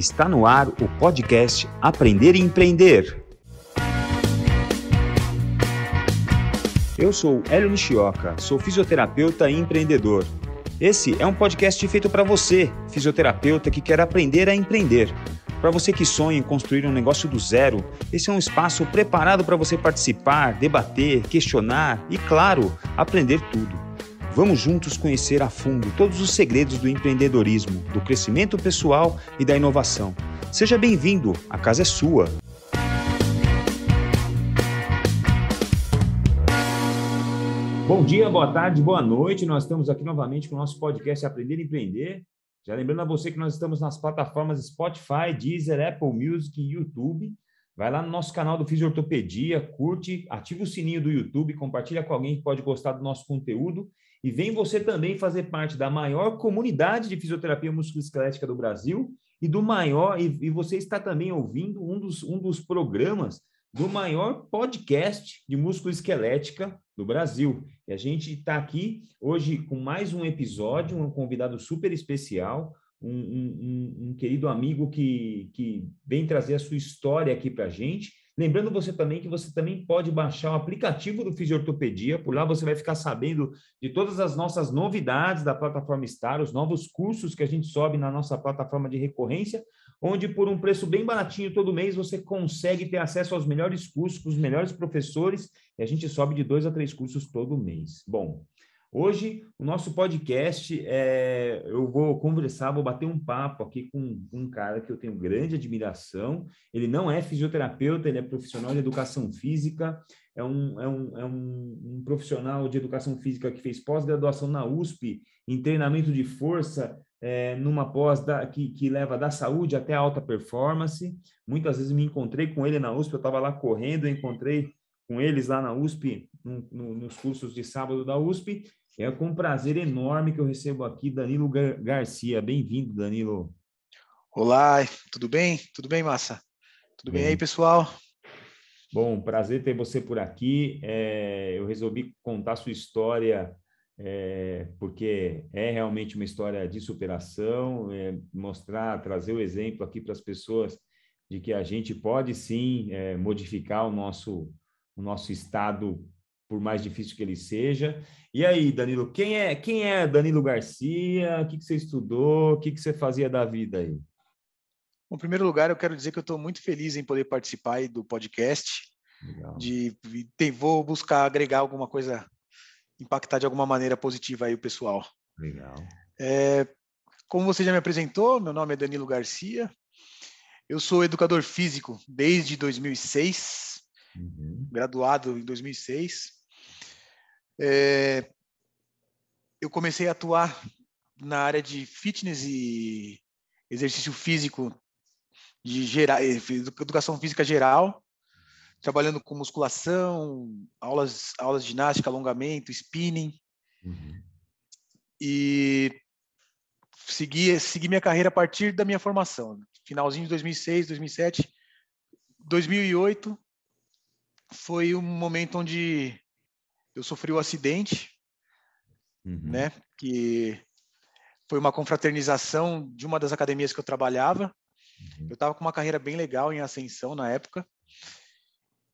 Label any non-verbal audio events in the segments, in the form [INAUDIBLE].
Está no ar o podcast Aprender e Empreender. Eu sou Hélio Nishioka, sou fisioterapeuta e empreendedor. Esse é um podcast feito para você, fisioterapeuta que quer aprender a empreender. Para você que sonha em construir um negócio do zero, esse é um espaço preparado para você participar, debater, questionar e, claro, aprender tudo. Vamos juntos conhecer a fundo todos os segredos do empreendedorismo, do crescimento pessoal e da inovação. Seja bem-vindo, a casa é sua. Bom dia, boa tarde, boa noite. Nós estamos aqui novamente com o nosso podcast Aprender a Empreender. Já lembrando a você que nós estamos nas plataformas Spotify, Deezer, Apple Music e YouTube. Vai lá no nosso canal do Fisiortopedia, curte, ativa o sininho do YouTube, compartilha com alguém que pode gostar do nosso conteúdo e vem você também fazer parte da maior comunidade de fisioterapia musculoesquelética do Brasil e do maior, e, e você está também ouvindo um dos, um dos programas do maior podcast de musculoesquelética do Brasil. E a gente está aqui hoje com mais um episódio, um convidado super especial, um, um, um, um querido amigo que, que vem trazer a sua história aqui para a gente Lembrando você também que você também pode baixar o aplicativo do Fisiortopedia, por lá você vai ficar sabendo de todas as nossas novidades da plataforma Star, os novos cursos que a gente sobe na nossa plataforma de recorrência, onde por um preço bem baratinho todo mês você consegue ter acesso aos melhores cursos, com os melhores professores, e a gente sobe de dois a três cursos todo mês. Bom, Hoje, o nosso podcast, é, eu vou conversar, vou bater um papo aqui com um cara que eu tenho grande admiração. Ele não é fisioterapeuta, ele é profissional de educação física, é um, é um, é um, um profissional de educação física que fez pós-graduação na USP em treinamento de força, é, numa pós da, que, que leva da saúde até a alta performance. Muitas vezes me encontrei com ele na USP, eu estava lá correndo, encontrei com eles lá na USP, no, no, nos cursos de sábado da USP, é com um prazer enorme que eu recebo aqui Danilo Gar Garcia. Bem-vindo, Danilo. Olá, tudo bem? Tudo bem, Massa? Tudo bem, bem aí, pessoal? Bom, prazer ter você por aqui. É, eu resolvi contar sua história é, porque é realmente uma história de superação, é, mostrar, trazer o exemplo aqui para as pessoas de que a gente pode sim é, modificar o nosso, o nosso estado por mais difícil que ele seja. E aí, Danilo, quem é quem é Danilo Garcia? O que, que você estudou? O que, que você fazia da vida aí? Bom, em primeiro lugar, eu quero dizer que eu estou muito feliz em poder participar do podcast. De, de, vou buscar agregar alguma coisa, impactar de alguma maneira positiva aí o pessoal. Legal. É, como você já me apresentou, meu nome é Danilo Garcia. Eu sou educador físico desde 2006, uhum. graduado em 2006. É, eu comecei a atuar na área de fitness e exercício físico de geral, eh, educação física geral, trabalhando com musculação, aulas, aulas de ginástica, alongamento, spinning. Uhum. E segui, segui minha carreira a partir da minha formação. Finalzinho de 2006, 2007, 2008 foi um momento onde eu sofri o um acidente, uhum. né? Que foi uma confraternização de uma das academias que eu trabalhava. Uhum. Eu estava com uma carreira bem legal em ascensão na época.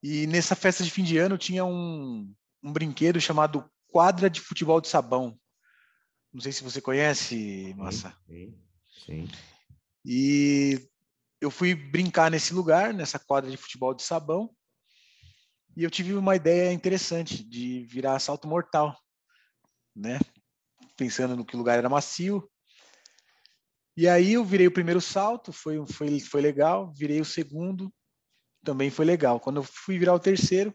E nessa festa de fim de ano tinha um, um brinquedo chamado quadra de futebol de sabão. Não sei se você conhece, Massa. Sim, sim. E eu fui brincar nesse lugar, nessa quadra de futebol de sabão. E eu tive uma ideia interessante de virar salto mortal, né? Pensando no que lugar era macio. E aí eu virei o primeiro salto, foi, foi, foi legal. Virei o segundo, também foi legal. Quando eu fui virar o terceiro,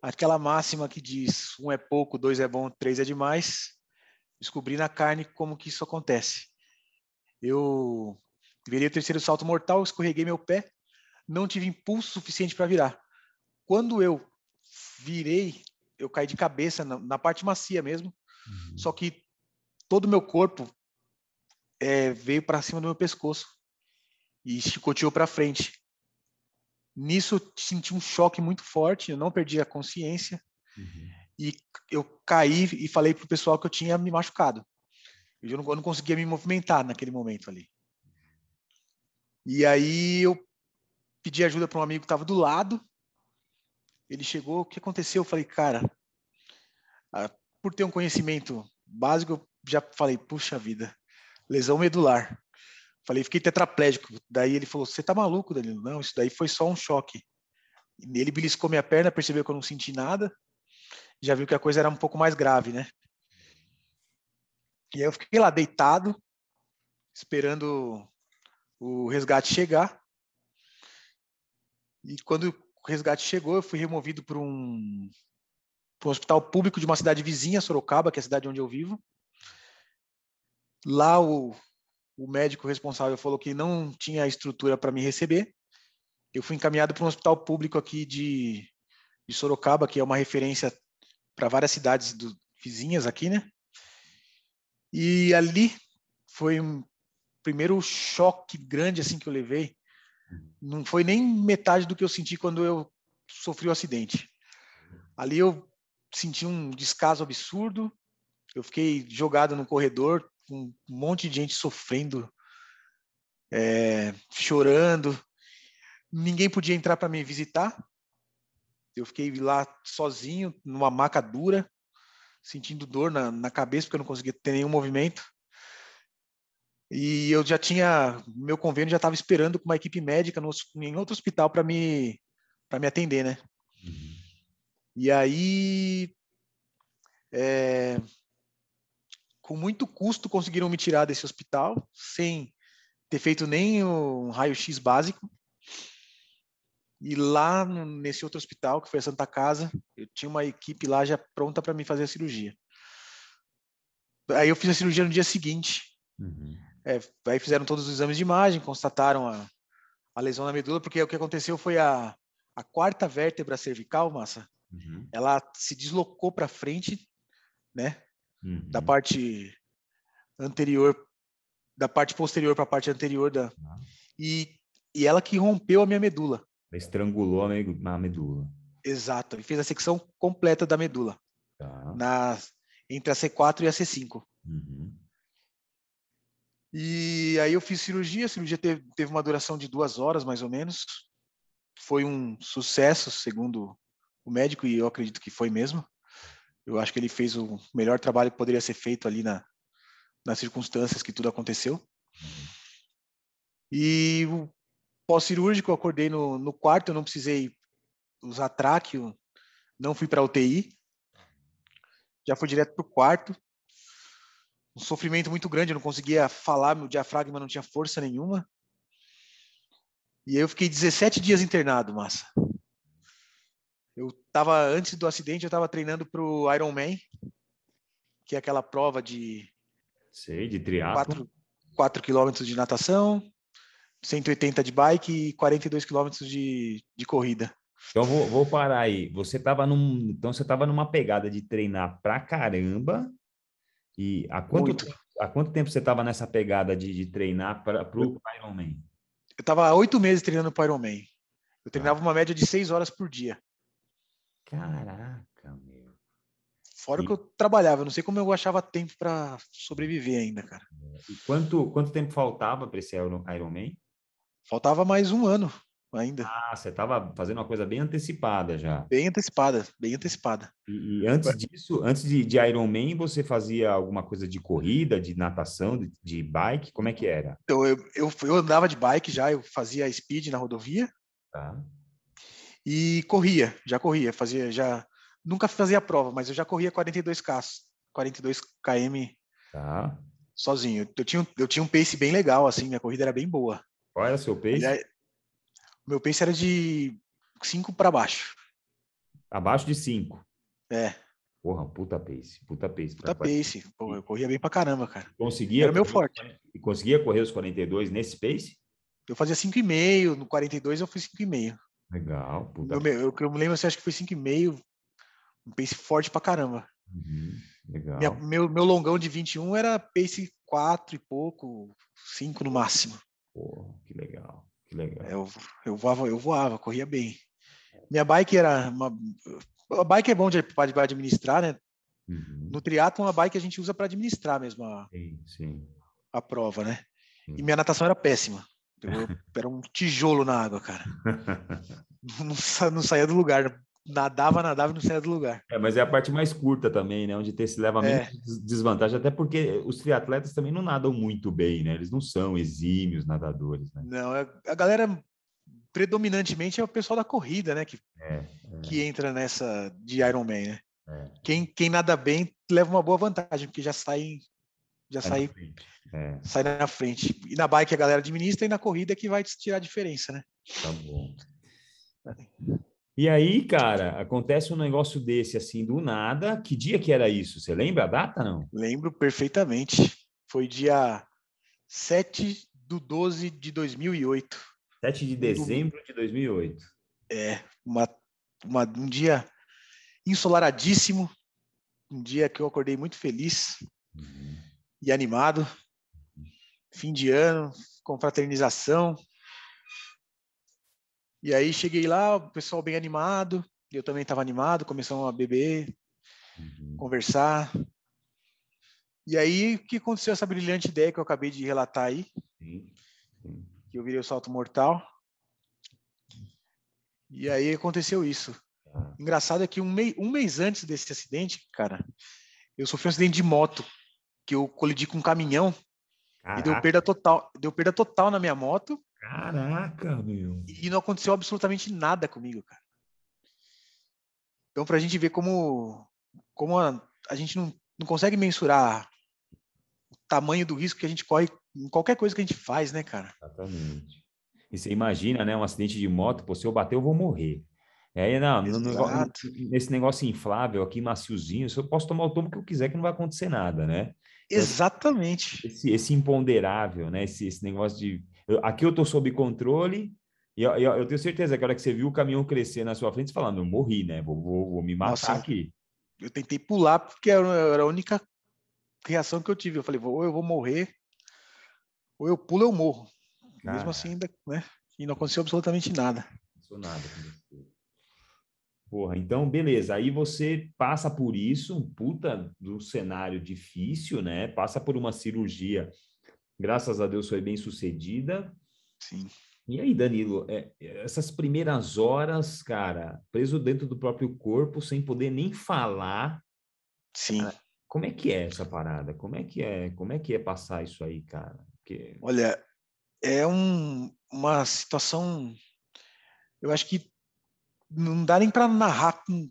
aquela máxima que diz um é pouco, dois é bom, três é demais, descobri na carne como que isso acontece. Eu virei o terceiro salto mortal, escorreguei meu pé, não tive impulso suficiente para virar. Quando eu virei, eu caí de cabeça na, na parte macia mesmo, uhum. só que todo o meu corpo é, veio para cima do meu pescoço e chicoteou para frente. Nisso eu senti um choque muito forte, eu não perdi a consciência uhum. e eu caí e falei pro pessoal que eu tinha me machucado. Eu não, eu não conseguia me movimentar naquele momento ali. E aí eu pedi ajuda para um amigo que estava do lado ele chegou, o que aconteceu? Eu falei, cara, por ter um conhecimento básico, eu já falei, puxa vida, lesão medular. Falei, fiquei tetraplégico. Daí ele falou, você tá maluco, Danilo? Não, isso daí foi só um choque. Ele beliscou minha perna, percebeu que eu não senti nada, já viu que a coisa era um pouco mais grave, né? E aí eu fiquei lá deitado, esperando o resgate chegar. E quando o resgate chegou, eu fui removido para um, um hospital público de uma cidade vizinha, Sorocaba, que é a cidade onde eu vivo. Lá o, o médico responsável falou que não tinha estrutura para me receber. Eu fui encaminhado para um hospital público aqui de, de Sorocaba, que é uma referência para várias cidades do, vizinhas aqui, né? E ali foi um primeiro choque grande assim que eu levei, não foi nem metade do que eu senti quando eu sofri o acidente. Ali eu senti um descaso absurdo. Eu fiquei jogado no corredor, com um monte de gente sofrendo, é, chorando. Ninguém podia entrar para me visitar. Eu fiquei lá sozinho, numa maca dura, sentindo dor na, na cabeça, porque eu não conseguia ter nenhum movimento. E eu já tinha, meu convênio já estava esperando com uma equipe médica no, em outro hospital para me, me atender, né? Uhum. E aí, é, com muito custo, conseguiram me tirar desse hospital, sem ter feito nem um raio-x básico. E lá nesse outro hospital, que foi a Santa Casa, eu tinha uma equipe lá já pronta para me fazer a cirurgia. Aí eu fiz a cirurgia no dia seguinte. Uhum. É, aí fizeram todos os exames de imagem, constataram a, a lesão na medula, porque o que aconteceu foi a, a quarta vértebra cervical, massa, uhum. ela se deslocou para frente, né? Uhum. Da parte anterior, da parte posterior para a parte anterior da. Uhum. E, e ela que rompeu a minha medula. estrangulou a medula. Exato, e fez a secção completa da medula. Tá. Na, entre a C4 e a C5. Uhum. E aí eu fiz cirurgia, a cirurgia teve, teve uma duração de duas horas, mais ou menos. Foi um sucesso, segundo o médico, e eu acredito que foi mesmo. Eu acho que ele fez o melhor trabalho que poderia ser feito ali na, nas circunstâncias que tudo aconteceu. E o pós-cirúrgico, eu acordei no, no quarto, eu não precisei usar tráqueo, não fui para UTI, já fui direto para o quarto um sofrimento muito grande, eu não conseguia falar, meu diafragma não tinha força nenhuma. E aí eu fiquei 17 dias internado, massa. Eu tava antes do acidente, eu tava treinando pro Ironman, que é aquela prova de sei, de triatlo. 4 quilômetros de natação, 180 de bike e 42 quilômetros de, de corrida. Então vou, vou parar aí. Você tava num, então você tava numa pegada de treinar pra caramba e há quanto, há quanto tempo você estava nessa pegada de, de treinar para o Iron Man? Eu estava oito meses treinando para o Man. Eu tá. treinava ah. uma média de seis horas por dia. Caraca, meu. Fora e... que eu trabalhava, eu não sei como eu achava tempo para sobreviver ainda, cara. É, e quanto, quanto tempo faltava para esse Iron Man? Faltava mais um ano ainda. Ah, você estava fazendo uma coisa bem antecipada já. Bem antecipada, bem antecipada. E, e antes disso, antes de, de Iron Man, você fazia alguma coisa de corrida, de natação, de, de bike? Como é que era? Então, eu, eu, eu, andava de bike já, eu fazia speed na rodovia. Tá. E corria, já corria, fazia, já... Nunca fazia prova, mas eu já corria 42K, 42 km tá. sozinho. Eu tinha, eu tinha um pace bem legal, assim, minha corrida era bem boa. Qual era o seu pace? meu pace era de 5 para baixo. Abaixo de 5? É. Porra, puta pace, puta pace. Puta pra... pace, Pô, eu corria bem pra caramba, cara. Conseguia? Era meu forte. E conseguia correr os 42 nesse pace? Eu fazia 5,5, no 42 eu fui 5,5. Legal, puta. Eu, eu, eu me lembro, assim, acho que foi 5,5, um pace forte pra caramba. Uhum, legal. Minha, meu, meu longão de 21 era pace 4 e pouco, 5 no máximo. Porra, que legal. Que legal. É, eu, eu voava, eu voava, corria bem. Minha bike era uma. A bike é bom de, de administrar, né? Uhum. No triatlon, a bike a gente usa para administrar mesmo a, sim, sim. a prova, né? Sim. E minha natação era péssima. Eu, [LAUGHS] era um tijolo na água, cara. [LAUGHS] não, não, saía do lugar. Né? nadava, nadava e não do lugar. É, mas é a parte mais curta também, né? Onde tem esse levamento é. de desvantagem, até porque os triatletas também não nadam muito bem, né? Eles não são exímios nadadores, né? Não, é, a galera predominantemente é o pessoal da corrida, né? Que, é, é. que entra nessa de Ironman, né? É. Quem, quem nada bem leva uma boa vantagem, porque já sai já sai, na sai é. na frente. E na bike a galera administra e na corrida que vai tirar a diferença, né? Tá bom. E aí, cara, acontece um negócio desse assim do nada. Que dia que era isso? Você lembra a data, não? Lembro perfeitamente. Foi dia 7 do 12 de 2008. 7 de dezembro de 2008. É, uma, uma, um dia ensolaradíssimo, um dia que eu acordei muito feliz uhum. e animado. Fim de ano, confraternização, e aí cheguei lá, o pessoal bem animado, eu também estava animado, começamos a beber, uhum. conversar. E aí o que aconteceu essa brilhante ideia que eu acabei de relatar aí, que eu virei o salto mortal. E aí aconteceu isso. Ah. Engraçado é que um, mei, um mês antes desse acidente, cara, eu sofri um acidente de moto, que eu colidi com um caminhão Caraca. e deu perda total, deu perda total na minha moto Caraca, meu. E não aconteceu absolutamente nada comigo, cara. Então, para a gente ver como, como a, a gente não, não consegue mensurar o tamanho do risco que a gente corre em qualquer coisa que a gente faz, né, cara? Exatamente. E você imagina, né, um acidente de moto, pô, se eu bater, eu vou morrer. É aí, não, no, no, nesse negócio inflável aqui, maciozinho, eu posso tomar o tomo que eu quiser, que não vai acontecer nada, né? Então, Exatamente. Esse, esse imponderável, né? Esse, esse negócio de eu, aqui eu estou sob controle, e eu, eu, tenho certeza que a hora que você viu o caminhão crescer na sua frente, você fala, eu morri, né? Vou, vou, vou me matar Nossa, aqui. Eu tentei pular, porque era a única reação que eu tive. Eu falei, ou eu vou morrer, ou eu pulo, eu morro. Cara. Mesmo assim, ainda, né? E não aconteceu absolutamente nada. Não aconteceu nada. Porra, então, beleza. Aí você passa por isso, um puta do cenário difícil, né? Passa por uma cirurgia Graças a Deus foi bem sucedida. Sim. E aí, Danilo, é, essas primeiras horas, cara, preso dentro do próprio corpo, sem poder nem falar. Sim. Cara, como é que é essa parada? Como é que é? Como é que é passar isso aí, cara? Porque... Olha, é um, uma situação. Eu acho que não dá nem para narrar com,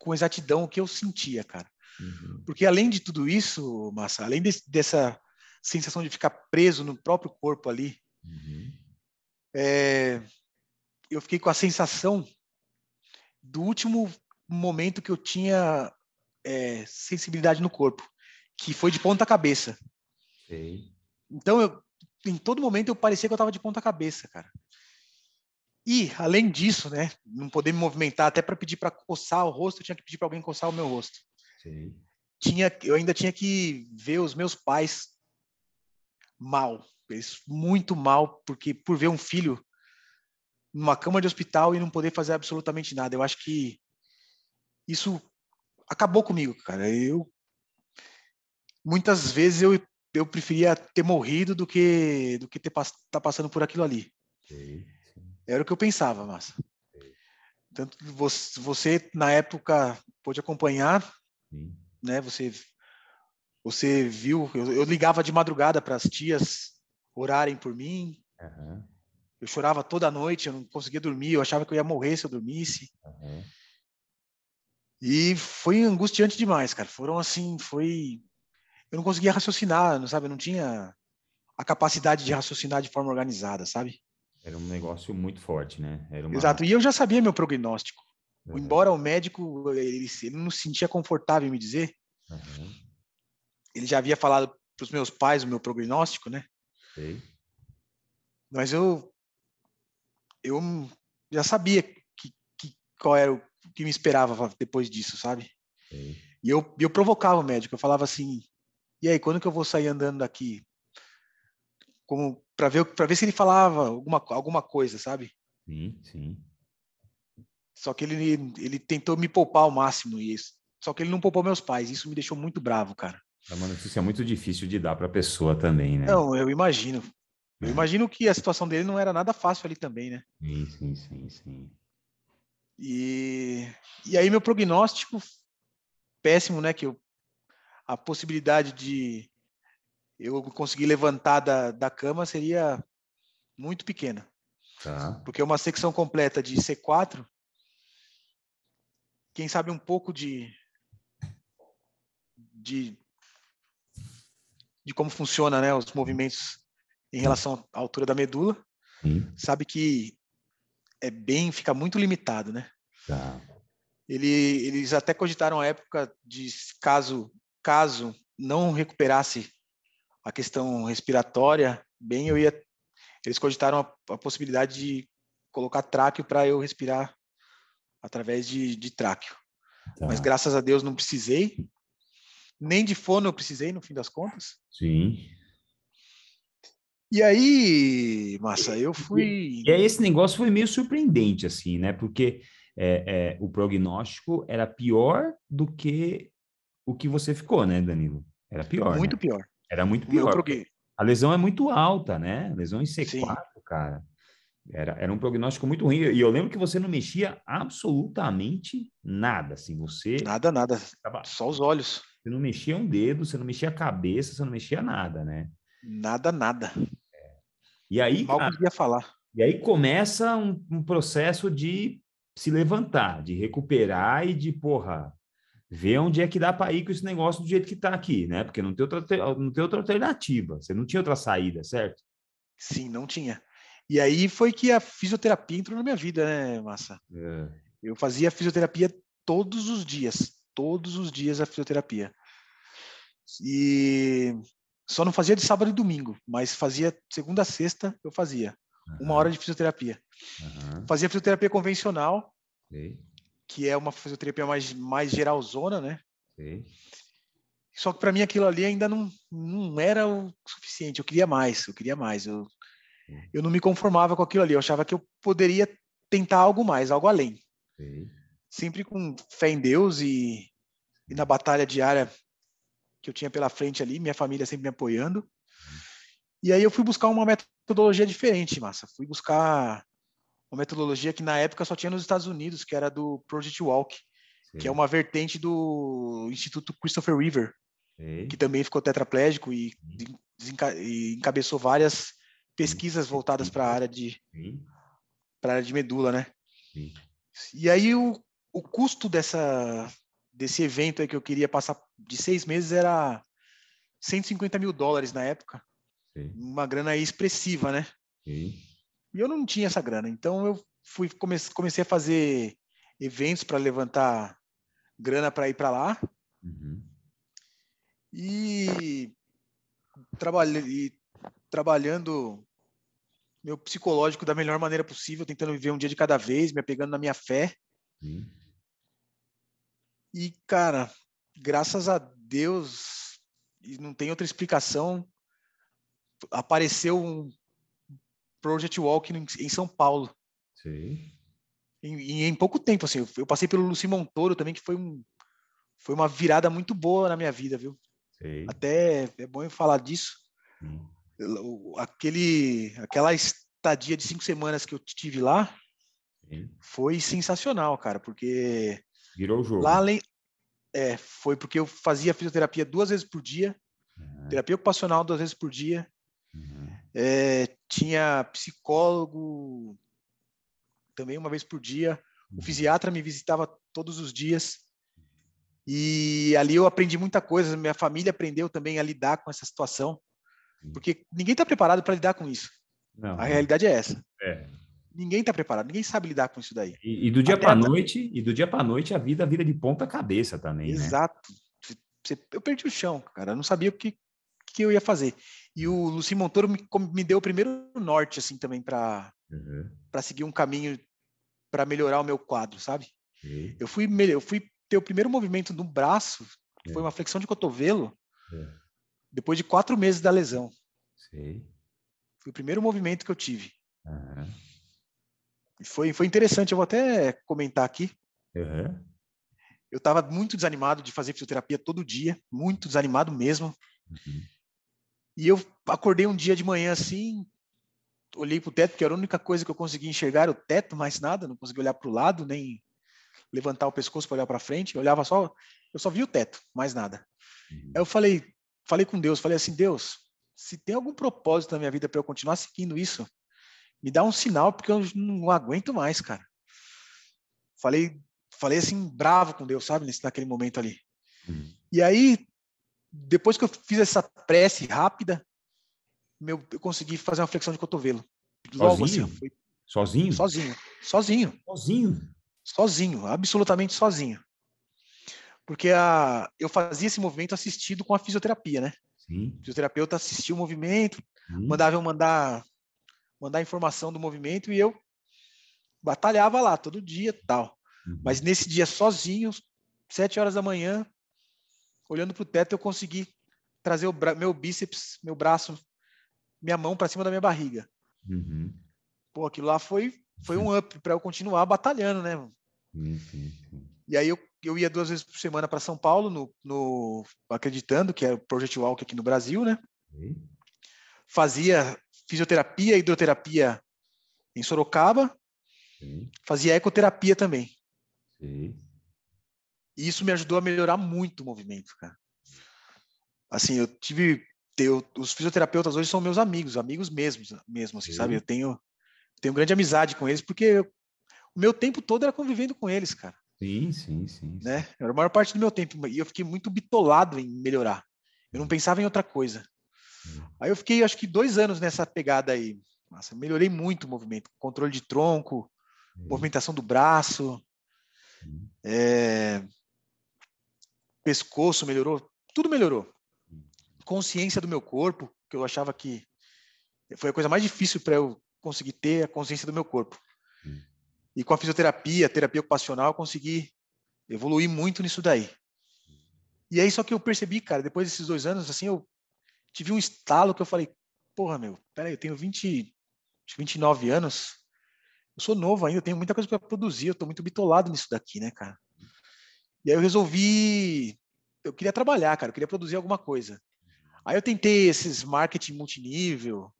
com exatidão o que eu sentia, cara. Uhum. Porque além de tudo isso, Massa, além de, dessa sensação de ficar preso no próprio corpo ali. Uhum. É, eu fiquei com a sensação do último momento que eu tinha é, sensibilidade no corpo, que foi de ponta cabeça. Então, eu, em todo momento, eu parecia que eu estava de ponta cabeça, cara. E, além disso, né, não poder me movimentar, até para pedir para coçar o rosto, eu tinha que pedir para alguém coçar o meu rosto. Sim. Tinha, eu ainda tinha que ver os meus pais mal, eles muito mal, porque por ver um filho numa cama de hospital e não poder fazer absolutamente nada. Eu acho que isso acabou comigo, cara. Eu muitas vezes eu eu preferia ter morrido do que do que ter tá passando por aquilo ali. Era o que eu pensava, massa. Tanto que você, você na época pôde acompanhar, né? Você você viu, eu, eu ligava de madrugada para as tias orarem por mim. Uhum. Eu chorava toda noite, eu não conseguia dormir, eu achava que eu ia morrer se eu dormisse. Uhum. E foi angustiante demais, cara. Foram assim, foi. Eu não conseguia raciocinar, não sabe? Eu não tinha a capacidade de raciocinar de forma organizada, sabe? Era um negócio muito forte, né? Uma... Exato. E eu já sabia meu prognóstico. Uhum. Embora o médico ele, ele, não se sentia confortável em me dizer, uhum ele já havia falado para os meus pais o meu prognóstico, né? Sei. Mas eu eu já sabia que, que qual era o que me esperava depois disso, sabe? Sei. E eu, eu provocava o médico, eu falava assim: "E aí, quando que eu vou sair andando daqui?" Como para ver para ver se ele falava alguma alguma coisa, sabe? Sim, sim. Só que ele ele tentou me poupar ao máximo e isso. Só que ele não poupou meus pais, isso me deixou muito bravo, cara. É uma notícia muito difícil de dar para a pessoa também, né? Não, eu imagino. Eu é. imagino que a situação dele não era nada fácil ali também, né? Sim, sim, sim, sim. E, e aí meu prognóstico péssimo, né? Que eu, a possibilidade de eu conseguir levantar da, da cama seria muito pequena. Tá. Porque uma secção completa de C4, quem sabe um pouco de, de de como funciona né, os movimentos em relação à altura da medula, sabe que é bem, fica muito limitado, né? Tá. Ele, eles até cogitaram a época de caso caso não recuperasse a questão respiratória, bem eu ia, eles cogitaram a, a possibilidade de colocar tráqueo para eu respirar através de, de tráqueo. Tá. Mas graças a Deus não precisei nem de fono eu precisei, no fim das contas. Sim. E aí, massa, eu fui. E, e aí esse negócio foi meio surpreendente, assim, né? Porque é, é, o prognóstico era pior do que o que você ficou, né, Danilo? Era pior. Né? Muito né? pior. Era muito pior. Prog... A lesão é muito alta, né? A lesão em C4, Sim. cara. Era, era um prognóstico muito ruim. E eu lembro que você não mexia absolutamente nada. Assim, você. Nada, nada. Tava... Só os olhos. Você não mexia um dedo, você não mexia a cabeça, você não mexia nada, né? Nada, nada. É. E aí. Mal cara, podia falar. E aí começa um, um processo de se levantar, de recuperar e de, porra, ver onde é que dá para ir com esse negócio do jeito que está aqui, né? Porque não tem, outra, não tem outra alternativa, você não tinha outra saída, certo? Sim, não tinha. E aí foi que a fisioterapia entrou na minha vida, né, Massa? É. Eu fazia fisioterapia todos os dias todos os dias a fisioterapia. E só não fazia de sábado e domingo, mas fazia segunda a sexta, eu fazia. Uhum. Uma hora de fisioterapia. Uhum. Fazia fisioterapia convencional, que é uma fisioterapia mais, mais zona né? Sim. Só que para mim aquilo ali ainda não, não era o suficiente. Eu queria mais, eu queria mais. Eu, eu não me conformava com aquilo ali. Eu achava que eu poderia tentar algo mais, algo além. Sim sempre com fé em Deus e, e, na batalha diária que eu tinha pela frente ali, minha família sempre me apoiando. E aí eu fui buscar uma metodologia diferente, massa. Fui buscar uma metodologia que na época só tinha nos Estados Unidos, que era do Project Walk, Sim. que é uma vertente do Instituto Christopher River, que também ficou tetraplégico e, e encabeçou várias pesquisas voltadas para a área de para área de medula, né? Sim. E aí eu o custo dessa, desse evento aí que eu queria passar de seis meses era 150 mil dólares na época. Sim. Uma grana expressiva, né? Sim. E eu não tinha essa grana. Então eu fui comecei a fazer eventos para levantar grana para ir para lá. Uhum. E, trabalhei, trabalhando meu psicológico da melhor maneira possível, tentando viver um dia de cada vez, me apegando na minha fé. Sim. E, cara, graças a Deus, e não tem outra explicação, apareceu um Project Walk em São Paulo. Sim. E, e em pouco tempo, assim, eu passei pelo Luci Montoro também, que foi, um, foi uma virada muito boa na minha vida, viu? Sim. Até é bom eu falar disso. Hum. Aquele, aquela estadia de cinco semanas que eu tive lá Sim. foi sensacional, cara, porque Virou o jogo. Lá além. É, foi porque eu fazia fisioterapia duas vezes por dia, uhum. terapia ocupacional duas vezes por dia, uhum. é, tinha psicólogo também uma vez por dia, o uhum. fisiatra me visitava todos os dias. E ali eu aprendi muita coisa, minha família aprendeu também a lidar com essa situação, porque ninguém está preparado para lidar com isso. Não, a realidade é essa. É ninguém está preparado, ninguém sabe lidar com isso daí. E, e do dia para noite, e do dia para noite a vida vira de ponta cabeça também. Né? Exato. Né? Eu perdi o chão, cara. Eu não sabia o que, que eu ia fazer. E o Luci Montoro me, me, deu o primeiro norte, assim, também para uhum. Pra seguir um caminho para melhorar o meu quadro, sabe? Uhum. Eu fui eu fui ter o primeiro movimento no braço, que uhum. foi é. uma flexão de cotovelo, uhum. depois de quatro meses da lesão. Sei. Foi o primeiro movimento que eu tive. Uhum foi, foi interessante, eu vou até comentar aqui. Uhum. Eu estava muito desanimado de fazer fisioterapia todo dia, muito desanimado mesmo. Uhum. E eu acordei um dia de manhã assim, olhei para o teto, que era a única coisa que eu conseguia enxergar, o teto, mais nada, não conseguia olhar para o lado, nem levantar o pescoço para olhar para frente, eu olhava só, eu só via o teto, mais nada. Uhum. Aí eu falei, falei com Deus, falei assim, Deus, se tem algum propósito na minha vida para eu continuar seguindo isso, me dá um sinal, porque eu não aguento mais, cara. Falei, falei assim, bravo com Deus, sabe, nesse, naquele momento ali. Uhum. E aí, depois que eu fiz essa prece rápida, meu, eu consegui fazer uma flexão de cotovelo. Logo assim, sozinho? assim. Foi... Sozinho? Sozinho. Sozinho. Sozinho? Sozinho, absolutamente sozinho. Porque a, eu fazia esse movimento assistido com a fisioterapia, né? Sim. O fisioterapeuta assistia o movimento, Sim. Uhum. mandava eu mandar mandar informação do movimento e eu batalhava lá todo dia tal. Uhum. Mas nesse dia sozinho, sete horas da manhã, olhando para o teto, eu consegui trazer o meu bíceps, meu braço, minha mão para cima da minha barriga. Uhum. Pô, aquilo lá foi, foi um up para eu continuar batalhando, né? Uhum. E aí eu, eu ia duas vezes por semana para São Paulo, no, no acreditando que era o Project Walk aqui no Brasil, né? Fazia fisioterapia e hidroterapia em Sorocaba. Sim. Fazia ecoterapia também. Sim. E isso me ajudou a melhorar muito o movimento, cara. Assim, eu tive. Eu, os fisioterapeutas hoje são meus amigos, amigos mesmo, mesmo, assim, Sim. sabe? Eu tenho, tenho grande amizade com eles, porque eu, o meu tempo todo era convivendo com eles, cara. Sim, sim, sim. Né? Era a maior parte do meu tempo. E eu fiquei muito bitolado em melhorar. Eu não pensava em outra coisa. Hum. Aí eu fiquei, acho que, dois anos nessa pegada aí. Nossa, melhorei muito o movimento. Controle de tronco, hum. movimentação do braço, hum. é... pescoço melhorou, tudo melhorou. Consciência do meu corpo, que eu achava que foi a coisa mais difícil para eu conseguir ter a consciência do meu corpo. E com a fisioterapia, a terapia ocupacional, eu consegui evoluir muito nisso daí. E aí só que eu percebi, cara, depois desses dois anos, assim, eu tive um estalo que eu falei, porra, meu, peraí, eu tenho 20, 29 anos, eu sou novo ainda, eu tenho muita coisa para produzir, eu tô muito bitolado nisso daqui, né, cara? E aí eu resolvi, eu queria trabalhar, cara, eu queria produzir alguma coisa. Aí eu tentei esses marketing multinível,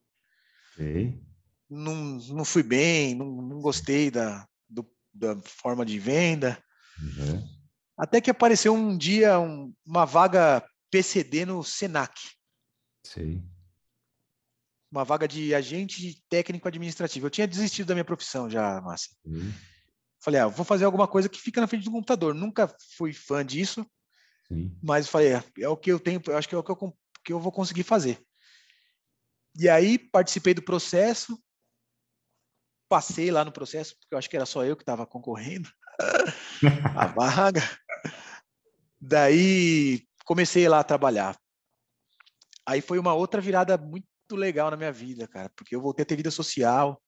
Não, não fui bem, não, não gostei da, do, da forma de venda. Uhum. Até que apareceu um dia um, uma vaga PCD no Senac. Uma vaga de agente técnico administrativo. Eu tinha desistido da minha profissão já, Márcia. Falei, ah, vou fazer alguma coisa que fica na frente do computador. Nunca fui fã disso, Sim. mas falei, ah, é o que eu tenho, eu acho que é o que eu, que eu vou conseguir fazer. E aí participei do processo, passei lá no processo, porque eu acho que era só eu que estava concorrendo [LAUGHS] a vaga. Daí comecei lá a trabalhar aí foi uma outra virada muito legal na minha vida, cara, porque eu voltei a ter vida social,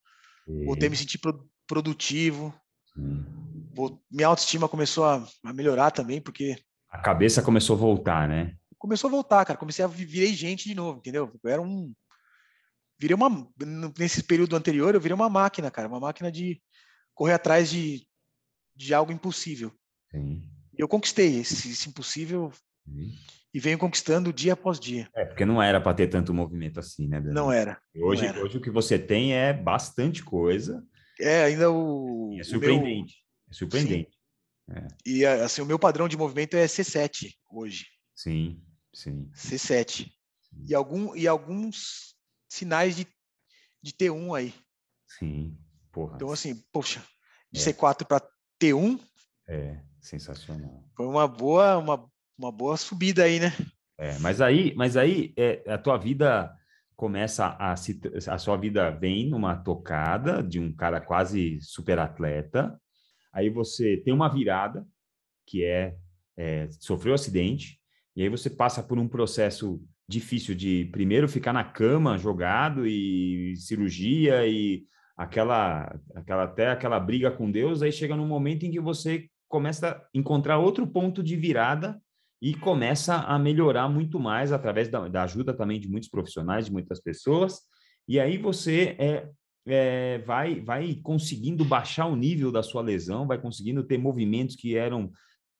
e... voltei a me sentir pro, produtivo, vou, minha autoestima começou a, a, melhorar também, porque... A cabeça começou a voltar, né? Começou a voltar, cara, comecei a virei gente de novo, entendeu? Eu era um... Virei uma... Nesse período anterior, eu virei uma máquina, cara, uma máquina de correr atrás de, de algo impossível. Sim. Eu conquistei esse, esse impossível... Sim e venho conquistando dia após dia. É, porque não era para ter tanto movimento assim, né? Daniel? Não era. Hoje, não era. hoje o que você tem é bastante coisa. É, ainda o. É, é surpreendente. O meu... É surpreendente. É. E assim, o meu padrão de movimento é C7 hoje. Sim, sim. C7. Sim. E, algum, e alguns sinais de, de T1 aí. Sim, porra. Então, assim, poxa, de é. C4 para T1. É, sensacional. Foi uma boa, uma uma boa subida aí, né? É, mas aí, mas aí é, a tua vida começa a se, a sua vida vem numa tocada de um cara quase super atleta. Aí você tem uma virada que é, é sofreu um acidente e aí você passa por um processo difícil de primeiro ficar na cama jogado e cirurgia e aquela aquela até aquela briga com Deus. Aí chega num momento em que você começa a encontrar outro ponto de virada e começa a melhorar muito mais através da, da ajuda também de muitos profissionais, de muitas pessoas. E aí você é, é, vai, vai conseguindo baixar o nível da sua lesão, vai conseguindo ter movimentos que eram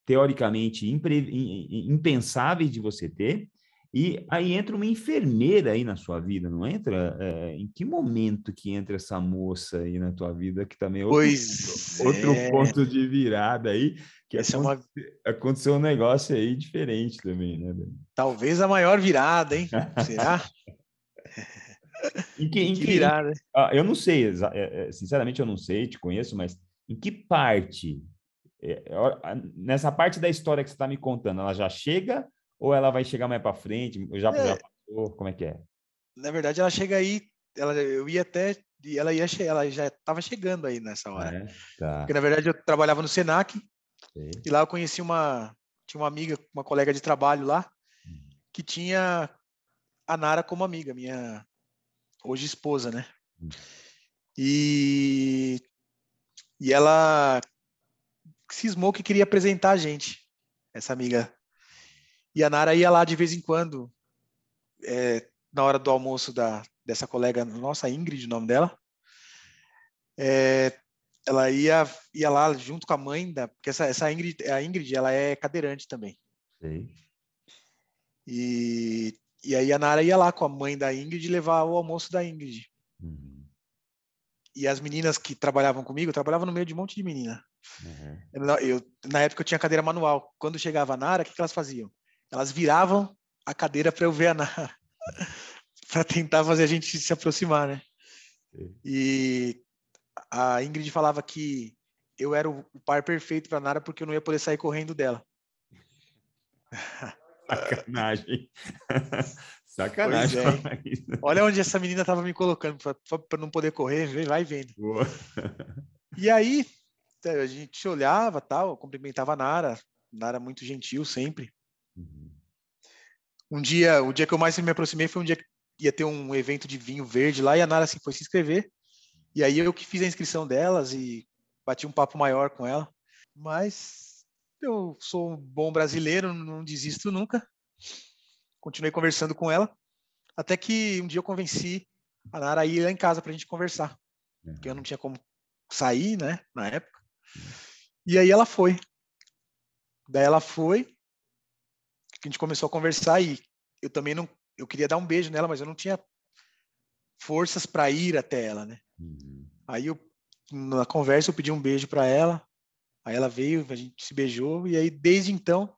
teoricamente impre, impensáveis de você ter. E aí entra uma enfermeira aí na sua vida, não entra? É, em que momento que entra essa moça aí na tua vida, que também é outro, pois [LAUGHS] outro é. ponto de virada aí, que Essa é uma... aconteceu um negócio aí diferente também, né? Talvez a maior virada, hein? Será? [LAUGHS] em que, em que, virada? Ah, eu não sei, é, é, sinceramente eu não sei, te conheço, mas em que parte, é, nessa parte da história que você está me contando, ela já chega ou ela vai chegar mais para frente? Já, é, já passou? Como é que é? Na verdade, ela chega aí. Ela, eu ia até. Ela, ia, ela já estava chegando aí nessa hora. É, tá. Porque, na verdade, eu trabalhava no SENAC. E lá eu conheci uma. Tinha uma amiga, uma colega de trabalho lá, hum. que tinha a Nara como amiga, minha hoje esposa, né? Hum. E, e ela cismou que queria apresentar a gente, essa amiga e a Nara ia lá de vez em quando, é, na hora do almoço da, dessa colega nossa, Ingrid, o nome dela. É, ela ia, ia lá junto com a mãe da. Porque essa, essa Ingrid, a Ingrid, ela é cadeirante também. Sim. E, e aí a Nara ia lá com a mãe da Ingrid levar o almoço da Ingrid. Uhum. E as meninas que trabalhavam comigo, eu trabalhava no meio de um monte de menina. Uhum. Eu, eu, na época eu tinha cadeira manual. Quando chegava a Nara, o que, que elas faziam? Elas viravam a cadeira para eu ver a Nara, [LAUGHS] para tentar fazer a gente se aproximar, né? E a Ingrid falava que eu era o par perfeito para Nara porque eu não ia poder sair correndo dela. [LAUGHS] Sacanagem. [LAUGHS] Sacanagem. É. Olha onde essa menina estava me colocando para não poder correr, vai vendo. Boa. E aí a gente olhava, tal, cumprimentava a Nara, Nara muito gentil sempre. Uhum. Um dia, o dia que eu mais me aproximei foi um dia que ia ter um evento de vinho verde lá e a Nara assim, foi se inscrever. E aí eu que fiz a inscrição delas e bati um papo maior com ela. Mas eu sou um bom brasileiro, não desisto nunca. Continuei conversando com ela. Até que um dia eu convenci a Nara a ir lá em casa para a gente conversar. Porque eu não uhum. tinha como sair, né, na época. E aí ela foi. Daí ela foi, que a gente começou a conversar e eu também não, eu queria dar um beijo nela, mas eu não tinha forças para ir até ela, né? Uhum. Aí eu, na conversa eu pedi um beijo para ela, aí ela veio, a gente se beijou e aí desde então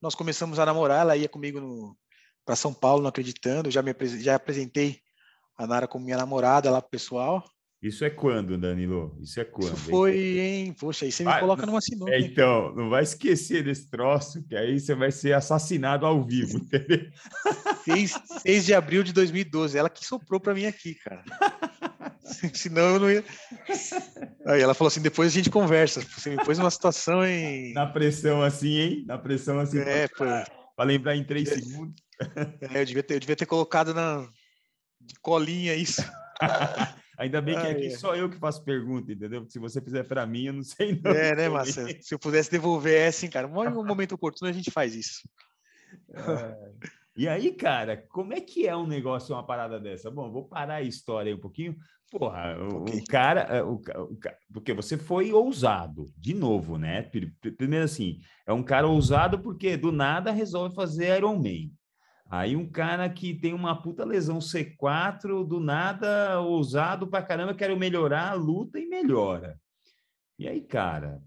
nós começamos a namorar. Ela ia comigo para São Paulo, não acreditando, já me já apresentei a Nara como minha namorada lá pro pessoal. Isso é quando, Danilo? Isso é quando? Isso foi, hein? Poxa, aí você me coloca numa sinuca. É, então, não vai esquecer desse troço, que aí você vai ser assassinado ao vivo, [LAUGHS] entendeu? 6, de abril de 2012, ela que soprou para mim aqui, cara. [LAUGHS] Senão eu não ia. Aí ela falou assim: depois a gente conversa. Você me pôs numa situação em. Na pressão assim, hein? Na pressão assim. É, pra... pô. Pra lembrar em três é, segundos. É, eu, devia ter, eu devia ter colocado na. De colinha isso. [LAUGHS] Ainda bem que aqui é. só eu que faço pergunta, entendeu? Porque se você fizer para mim, eu não sei [LAUGHS] não. É, né, Marcelo? Se eu pudesse devolver essa, é assim, hein, cara. Um momento oportuno a gente faz isso. É. E aí, cara, como é que é um negócio, uma parada dessa? Bom, vou parar a história aí um pouquinho. Porra, o, o cara, é, o, o, porque você foi ousado, de novo, né? Primeiro assim, é um cara ousado porque do nada resolve fazer Iron Man. Aí um cara que tem uma puta lesão C4, do nada, ousado pra caramba, quero melhorar a luta e melhora. E aí, cara,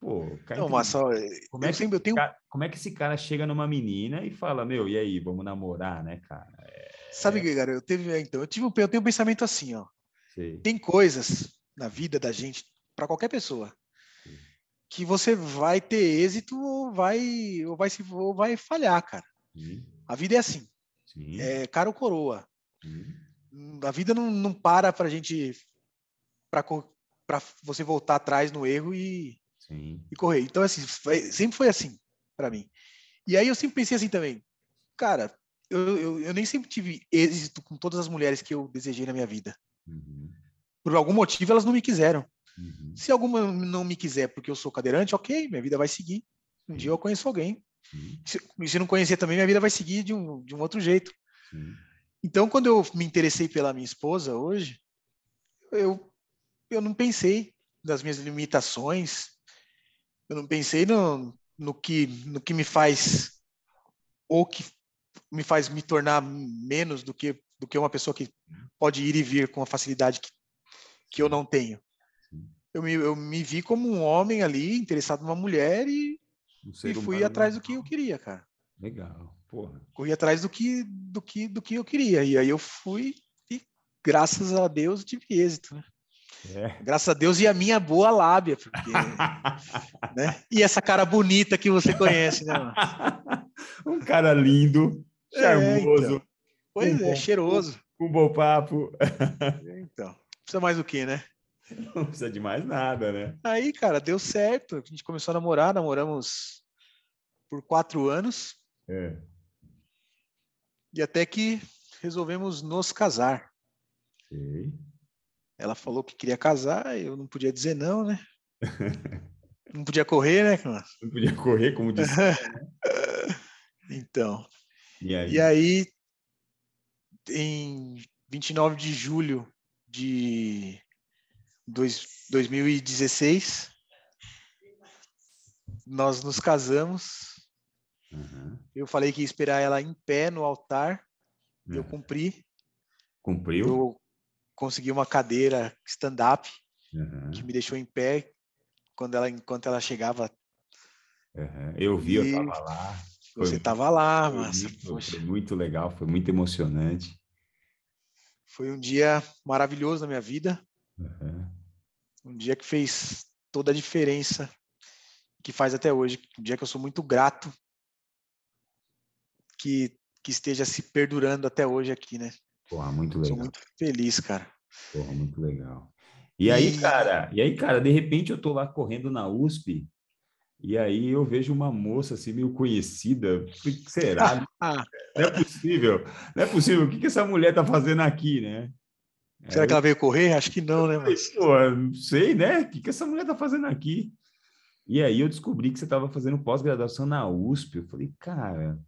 pô, cara, não, mas só, como, é que, tenho... cara, como é que esse cara chega numa menina e fala, meu, e aí, vamos namorar, né, cara? É... Sabe, que, cara, eu teve, é, então, eu tive eu tenho um pensamento assim, ó. Sim. Tem coisas na vida da gente, para qualquer pessoa, Sim. que você vai ter êxito ou vai, ou vai, se, ou vai falhar, cara. Sim. A vida é assim. Sim. É cara ou coroa. Sim. Uhum. A vida não, não para a gente para você voltar atrás no erro e, e correr. Então assim, foi, sempre foi assim para mim. E aí eu sempre pensei assim também, cara, eu, eu, eu, nem sempre tive êxito com todas as mulheres que eu desejei na minha vida. Uhum. Por algum motivo elas não me quiseram. Uhum. Se alguma não me quiser porque eu sou cadeirante, ok, minha vida vai seguir. Um dia eu conheço alguém Uhum. Se, se, não conhecer também, minha vida vai seguir de um, de um outro jeito. Então, quando eu me interessei pela minha esposa hoje, eu, eu não pensei nas minhas limitações, eu não pensei no, no, que, no que me faz ou que me faz me tornar menos do que, do que uma pessoa que pode ir e vir com a facilidade que, que eu não tenho. Eu me, eu me vi como um homem ali, interessado numa mulher e e fui atrás do que eu queria, cara. Legal, porra. Fui atrás do que, do que, do que eu queria. E aí eu fui e, graças a Deus, tive êxito, né? É. Graças a Deus e a minha boa lábia, porque, [LAUGHS] né? E essa cara bonita que você conhece, né? [LAUGHS] um cara lindo, charmoso. É, então. Pois é, bom, cheiroso. Com um bom papo. É, então, precisa mais o que, né? [LAUGHS] Não precisa de mais nada, né? Aí, cara, deu certo. A gente começou a namorar, namoramos por quatro anos. É. E até que resolvemos nos casar. Sei. Ela falou que queria casar, eu não podia dizer não, né? [LAUGHS] não podia correr, né, cara? Não podia correr, como disse. Né? [LAUGHS] então. E aí? e aí, em 29 de julho de dois, 2016, nós nos casamos. Uhum. Eu falei que ia esperar ela em pé no altar. Uhum. Eu cumpri. Cumpriu? Eu consegui uma cadeira stand-up uhum. que me deixou em pé quando ela, enquanto ela chegava. Uhum. Eu vi, e eu estava lá. Foi, você estava lá, foi, Foi, foi muito legal, foi muito emocionante. Foi um dia maravilhoso na minha vida. Uhum um dia que fez toda a diferença que faz até hoje, um dia que eu sou muito grato que, que esteja se perdurando até hoje aqui, né? Porra, muito legal. Sou muito feliz, cara. Porra, muito legal. E aí, cara, e aí, cara, de repente eu tô lá correndo na USP e aí eu vejo uma moça assim meio conhecida. Será? [LAUGHS] Não é possível. Não é possível. O que, que essa mulher tá fazendo aqui, né? Será é, que ela veio correr? Acho que não, né? Mas... Pô, não sei, né? O que, que essa mulher tá fazendo aqui? E aí eu descobri que você estava fazendo pós-graduação na USP. Eu falei, cara,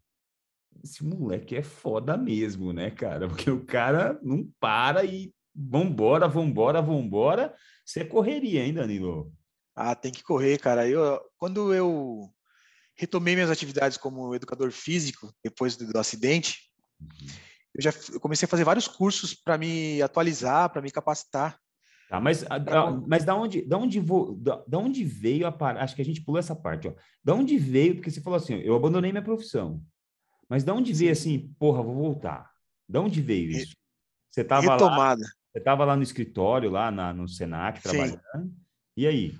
esse moleque é foda mesmo, né, cara? [LAUGHS] Porque o cara não para e vambora, vambora, vambora. Você é correria, hein, Danilo? Ah, tem que correr, cara. Eu, quando eu retomei minhas atividades como educador físico, depois do, do acidente, uhum eu já eu comecei a fazer vários cursos para me atualizar, para me capacitar. Tá, mas, ah, pra... Ah, mas da onde, da onde vou, da, da onde veio a parte? Acho que a gente pulou essa parte, ó. Da onde veio? Porque você falou assim, eu abandonei minha profissão. Mas da onde veio assim, porra, vou voltar? Da onde veio isso? Você tava Retomada. lá? Você tava lá no escritório, lá na, no Senac trabalhando. Sim. E aí?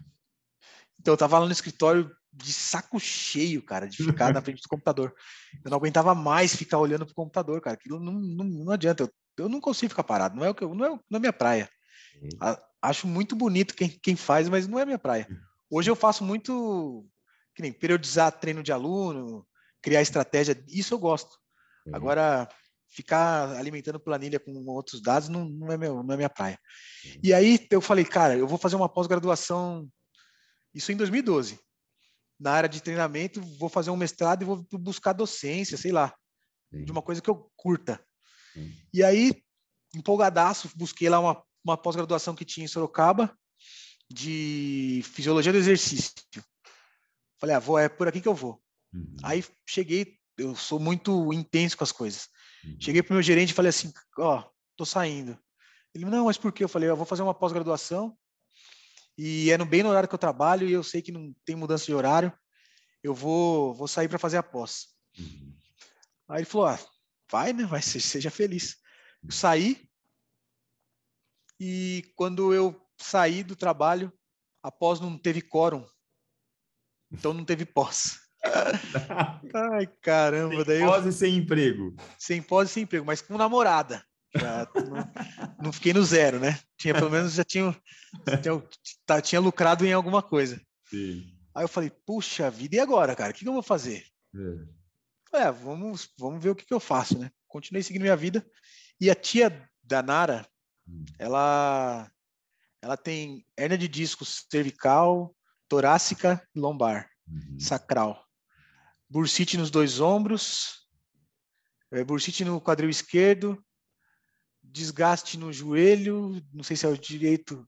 Então, eu tava lá no escritório de saco cheio, cara, de ficar na frente do computador. Eu não aguentava mais ficar olhando pro computador, cara. Aquilo não, não, não adianta. Eu, eu não consigo ficar parado. Não é o que eu, não é, na é minha praia. A, acho muito bonito quem, quem faz, mas não é minha praia. Hoje eu faço muito, que nem periodizar treino de aluno, criar estratégia. Isso eu gosto. Agora ficar alimentando planilha com outros dados não, não, é meu, não é minha praia. E aí eu falei, cara, eu vou fazer uma pós-graduação, isso em 2012 na área de treinamento, vou fazer um mestrado e vou buscar docência, sei lá, Sim. de uma coisa que eu curta. Sim. E aí, empolgadaço, busquei lá uma, uma pós-graduação que tinha em Sorocaba de fisiologia do exercício. Falei, ah, vou, é por aqui que eu vou. Uhum. Aí cheguei, eu sou muito intenso com as coisas. Uhum. Cheguei pro meu gerente e falei assim, ó, oh, tô saindo. Ele, não, mas por quê? Eu falei, eu vou fazer uma pós-graduação e é no, bem no horário que eu trabalho e eu sei que não tem mudança de horário. Eu vou, vou sair para fazer a pós. Uhum. Aí ele falou: ah, vai, né? Vai, [LAUGHS] seja feliz. Eu saí. E quando eu saí do trabalho, a pós não teve quórum. Então não teve pós. [LAUGHS] Ai, caramba. Sem daí eu... pós e sem emprego. Sem pós e sem emprego, mas com namorada. Já não, não, fiquei no zero, né? Tinha, pelo menos já tinha, tinha, tá, tinha lucrado em alguma coisa. Sim. Aí eu falei, puxa vida, e agora, cara? O que, que eu vou fazer? É. é, vamos, vamos ver o que, que eu faço, né? Continuei seguindo minha vida. E a tia da Nara, hum. ela, ela tem hernia de disco cervical, torácica e lombar, uhum. sacral. Bursite nos dois ombros, é, bursite no quadril esquerdo, desgaste no joelho, não sei se é o direito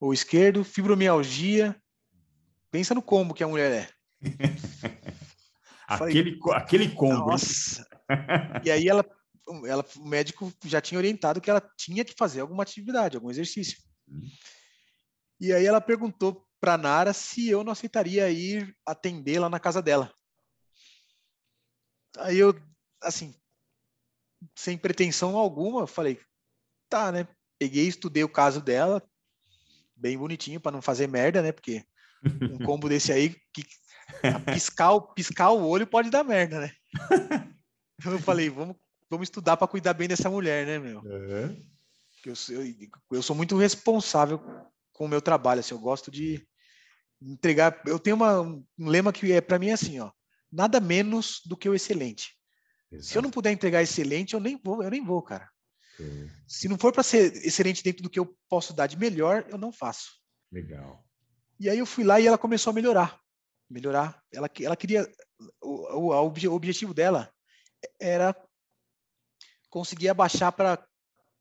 ou esquerdo, fibromialgia. Pensa no combo que a mulher é. aquele, [LAUGHS] Falei, aquele combo. Nossa. e aí ela, ela, o médico já tinha orientado que ela tinha que fazer alguma atividade, algum exercício. Uhum. E aí ela perguntou para Nara se eu não aceitaria ir atendê-la na casa dela. Aí eu, assim, sem pretensão alguma, falei, tá, né? Peguei, estudei o caso dela, bem bonitinho para não fazer merda, né? Porque um [LAUGHS] combo desse aí que piscar, piscar o olho pode dar merda, né? [LAUGHS] Eu falei, vamos, vamos estudar para cuidar bem dessa mulher, né, meu? Uhum. Eu, eu, eu sou muito responsável com o meu trabalho, assim, eu gosto de entregar. Eu tenho uma, um lema que é para mim é assim, ó, nada menos do que o excelente. Exato. Se eu não puder entregar excelente, eu nem vou, eu nem vou, cara. Se não for para ser excelente dentro do que eu posso dar de melhor, eu não faço. Legal. E aí eu fui lá e ela começou a melhorar. Melhorar. Ela, ela queria. O, o, o objetivo dela era conseguir abaixar para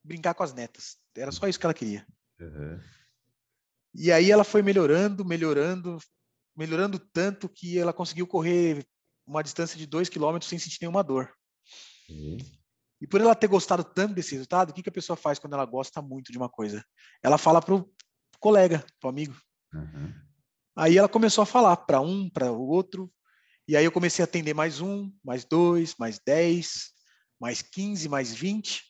brincar com as netas. Era só isso que ela queria. Uhum. E aí ela foi melhorando, melhorando, melhorando tanto que ela conseguiu correr uma distância de dois quilômetros sem sentir nenhuma dor. Uhum. E por ela ter gostado tanto desse resultado, o que, que a pessoa faz quando ela gosta muito de uma coisa? Ela fala para o colega, para o amigo. Uhum. Aí ela começou a falar para um, para o outro. E aí eu comecei a atender mais um, mais dois, mais dez, mais quinze, mais vinte.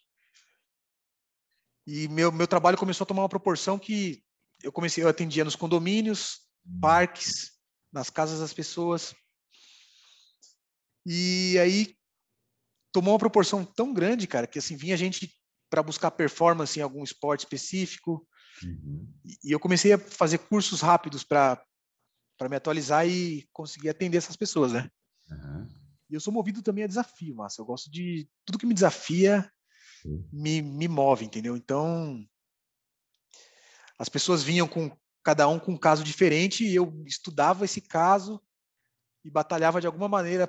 E meu, meu trabalho começou a tomar uma proporção que eu comecei, eu atendia nos condomínios, uhum. parques, nas casas das pessoas. E aí tomou uma proporção tão grande, cara, que assim, vinha gente para buscar performance em algum esporte específico. Uhum. E eu comecei a fazer cursos rápidos para para me atualizar e conseguir atender essas pessoas, né? Uhum. E eu sou movido também a desafio, mas eu gosto de tudo que me desafia uhum. me, me move, entendeu? Então as pessoas vinham com cada um com um caso diferente e eu estudava esse caso e batalhava de alguma maneira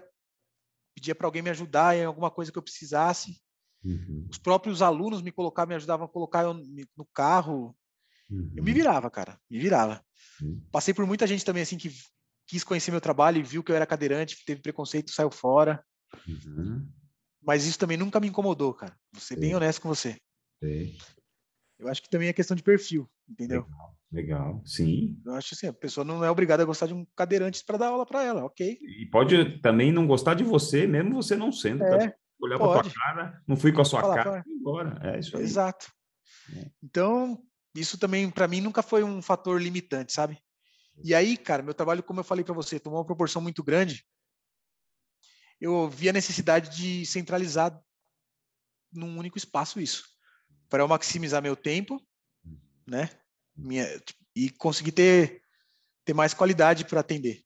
pedia para alguém me ajudar em alguma coisa que eu precisasse. Uhum. Os próprios alunos me colocavam, me ajudavam a colocar eu no carro. Uhum. Eu me uhum. virava, cara, me virava. Uhum. Passei por muita gente também, assim, que quis conhecer meu trabalho e viu que eu era cadeirante, teve preconceito, saiu fora. Uhum. Mas isso também nunca me incomodou, cara. Vou ser bem honesto com você. Eu acho que também é questão de perfil, entendeu? Legal. Legal, sim. Eu acho assim, a pessoa não é obrigada a gostar de um cadeirante para dar aula para ela, ok? E pode também não gostar de você, mesmo você não sendo. Tá? É, tá? Olhar para tua cara, não fui com a sua Falar, cara, foi é. embora. É isso aí. Exato. É. Então, isso também para mim nunca foi um fator limitante, sabe? E aí, cara, meu trabalho, como eu falei para você, tomou uma proporção muito grande. Eu vi a necessidade de centralizar num único espaço isso, para eu maximizar meu tempo, uhum. né? minha, tipo, e conseguir ter, ter mais qualidade para atender,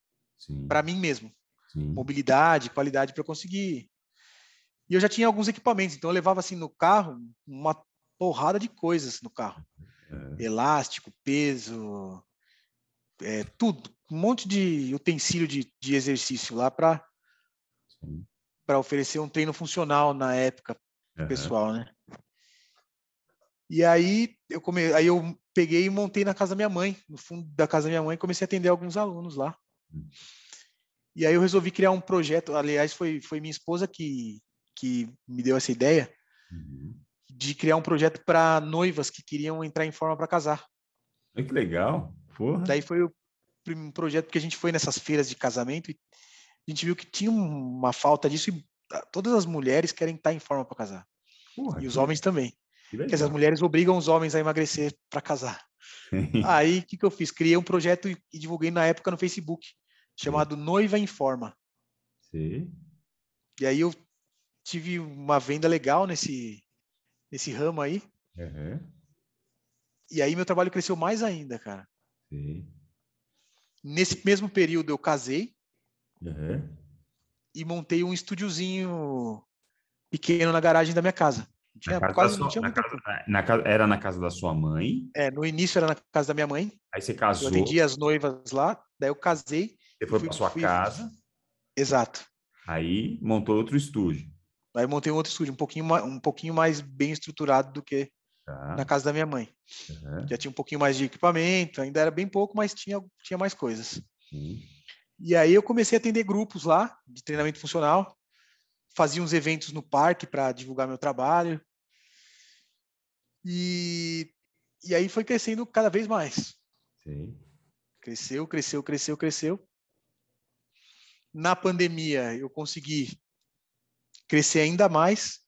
para mim mesmo. Sim. Mobilidade, qualidade para conseguir. E eu já tinha alguns equipamentos, então eu levava assim no carro uma porrada de coisas no carro: é. elástico, peso, é, tudo, um monte de utensílio de, de exercício lá para para oferecer um treino funcional na época uhum. pessoal, né? E aí eu come... aí eu peguei e montei na casa da minha mãe, no fundo da casa da minha mãe, comecei a atender alguns alunos lá. Hum. E aí eu resolvi criar um projeto, aliás, foi, foi minha esposa que, que me deu essa ideia, uhum. de criar um projeto para noivas que queriam entrar em forma para casar. muito que legal, porra. Daí foi o primeiro projeto que a gente foi nessas feiras de casamento e a gente viu que tinha uma falta disso e ah, todas as mulheres querem estar tá em forma para casar. Porra, e os homens também. Que, que as mulheres obrigam os homens a emagrecer para casar. [LAUGHS] Aí o que, que eu fiz? Criei um projeto e divulguei na época no Facebook, chamado Sim. Noiva Informa. Sim. E aí eu tive uma venda legal nesse, nesse ramo aí. Uhum. E aí meu trabalho cresceu mais ainda, cara. Sim. Nesse mesmo período eu casei uhum. e montei um estúdiozinho pequeno na garagem da minha casa tinha quase sua, não tinha na casa, na Era na casa da sua mãe? É, no início era na casa da minha mãe. Aí você casou. Eu atendi as noivas lá, daí eu casei. Você foi para sua fui, casa. Exato. Aí montou outro estúdio. Aí montei um outro estúdio, um pouquinho mais, um pouquinho mais bem estruturado do que tá. na casa da minha mãe. Uhum. Já tinha um pouquinho mais de equipamento, ainda era bem pouco, mas tinha, tinha mais coisas. Uhum. E aí eu comecei a atender grupos lá de treinamento funcional, fazia uns eventos no parque para divulgar meu trabalho. E, e aí foi crescendo cada vez mais. Sim. Cresceu, cresceu, cresceu, cresceu. Na pandemia, eu consegui crescer ainda mais.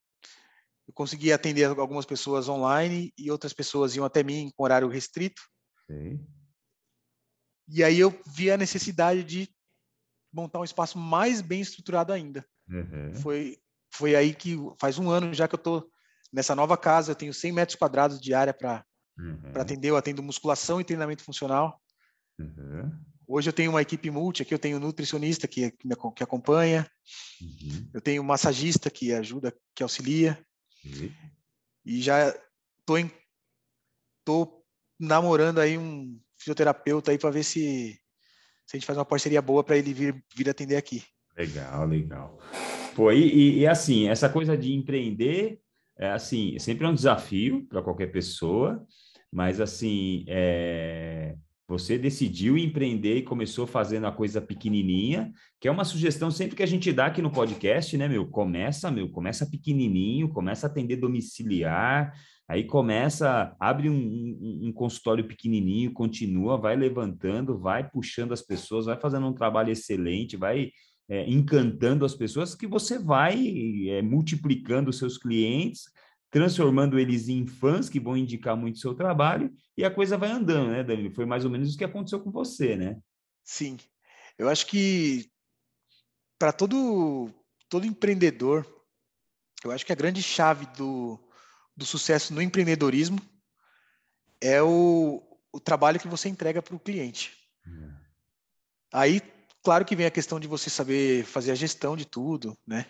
Eu consegui atender algumas pessoas online e outras pessoas iam até mim com horário restrito. Sim. E aí eu vi a necessidade de montar um espaço mais bem estruturado ainda. Uhum. Foi, foi aí que faz um ano já que eu estou Nessa nova casa eu tenho 100 metros quadrados de área para uhum. atender. Eu atendo musculação e treinamento funcional. Uhum. Hoje eu tenho uma equipe multi, aqui eu tenho um nutricionista que, que, me, que acompanha, uhum. eu tenho um massagista que ajuda, que auxilia, uhum. e já tô, em, tô namorando aí um fisioterapeuta aí para ver se, se, a gente faz uma parceria boa para ele vir, vir atender aqui. Legal, legal. Pô, e, e, e assim, essa coisa de empreender é, assim, sempre é um desafio para qualquer pessoa, mas assim, é, você decidiu empreender e começou fazendo a coisa pequenininha, que é uma sugestão sempre que a gente dá aqui no podcast, né, meu? Começa, meu, começa pequenininho, começa a atender domiciliar, aí começa, abre um, um, um consultório pequenininho, continua, vai levantando, vai puxando as pessoas, vai fazendo um trabalho excelente, vai é, encantando as pessoas que você vai é, multiplicando os seus clientes, transformando eles em fãs que vão indicar muito o seu trabalho e a coisa vai andando, né, Danilo? Foi mais ou menos o que aconteceu com você, né? Sim. Eu acho que para todo, todo empreendedor, eu acho que a grande chave do, do sucesso no empreendedorismo é o, o trabalho que você entrega para o cliente. É. Aí Claro que vem a questão de você saber fazer a gestão de tudo, né?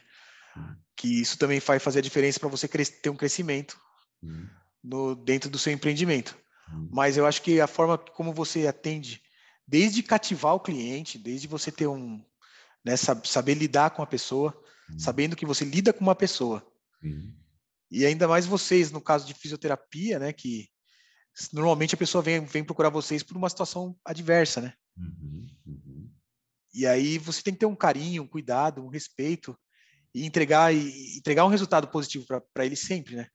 Que isso também vai fazer a diferença para você ter um crescimento hum. no, dentro do seu empreendimento. Hum. Mas eu acho que a forma como você atende, desde cativar o cliente, desde você ter um, né, saber lidar com a pessoa, hum. sabendo que você lida com uma pessoa. E ainda mais vocês, no caso de fisioterapia, né, que normalmente a pessoa vem, vem procurar vocês por uma situação adversa, né? Uhum, uhum. E aí você tem que ter um carinho, um cuidado, um respeito e entregar e entregar um resultado positivo para ele sempre, né?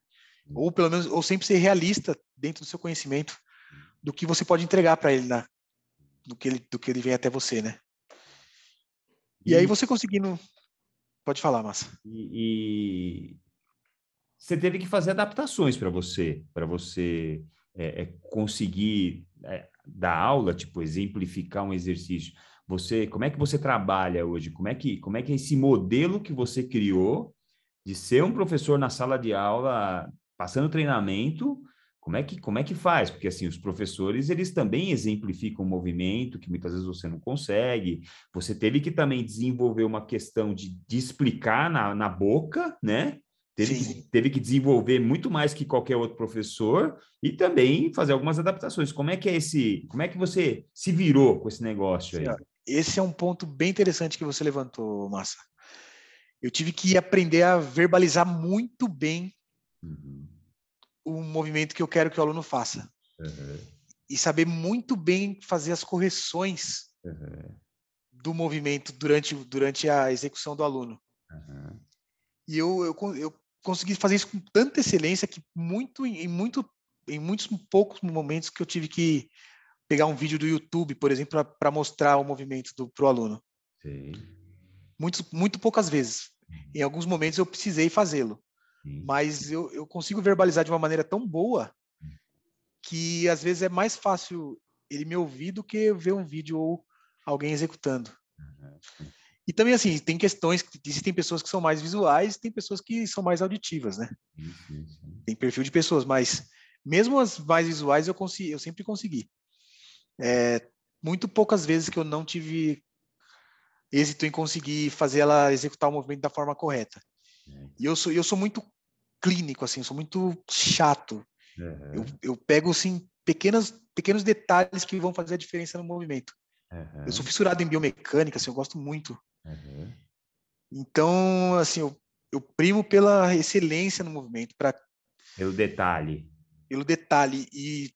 Uhum. Ou pelo menos ou sempre ser realista dentro do seu conhecimento do que você pode entregar para ele na do que ele do que ele vem até você, né? E, e aí você conseguindo pode falar, massa. E, e você teve que fazer adaptações para você para você é, é, conseguir é, dar aula, tipo exemplificar um exercício. Você, como é que você trabalha hoje? Como é que, como é que é esse modelo que você criou de ser um professor na sala de aula, passando treinamento, como é que, como é que faz? Porque assim, os professores, eles também exemplificam o movimento que muitas vezes você não consegue. Você teve que também desenvolver uma questão de, de explicar na, na boca, né? Teve que, teve, que desenvolver muito mais que qualquer outro professor e também fazer algumas adaptações. Como é que é esse, como é que você se virou com esse negócio aí? esse é um ponto bem interessante que você levantou, Massa. Eu tive que aprender a verbalizar muito bem uhum. o movimento que eu quero que o aluno faça. Uhum. E saber muito bem fazer as correções uhum. do movimento durante, durante a execução do aluno. Uhum. E eu, eu, eu consegui fazer isso com tanta excelência que muito em muito em muitos poucos momentos que eu tive que pegar um vídeo do YouTube, por exemplo, para mostrar o movimento para o aluno. Sim. Muito, muito poucas vezes. Uhum. Em alguns momentos eu precisei fazê-lo, mas eu, eu consigo verbalizar de uma maneira tão boa hum. que às vezes é mais fácil ele me ouvir do que ver um vídeo ou alguém executando. Uhum. E também, assim, tem questões, existem pessoas que são mais visuais, e tem pessoas que são mais auditivas, né? Uhum. Tem perfil de pessoas, mas mesmo as mais visuais eu, consegui, eu sempre consegui. É, muito poucas vezes que eu não tive êxito em conseguir fazer ela executar o movimento da forma correta. É. E eu sou, eu sou muito clínico, assim, sou muito chato. Uhum. Eu, eu pego, assim, pequenos, pequenos detalhes que vão fazer a diferença no movimento. Uhum. Eu sou fissurado em biomecânica, assim, eu gosto muito. Uhum. Então, assim, eu, eu primo pela excelência no movimento. Pra... Pelo detalhe. Pelo detalhe. E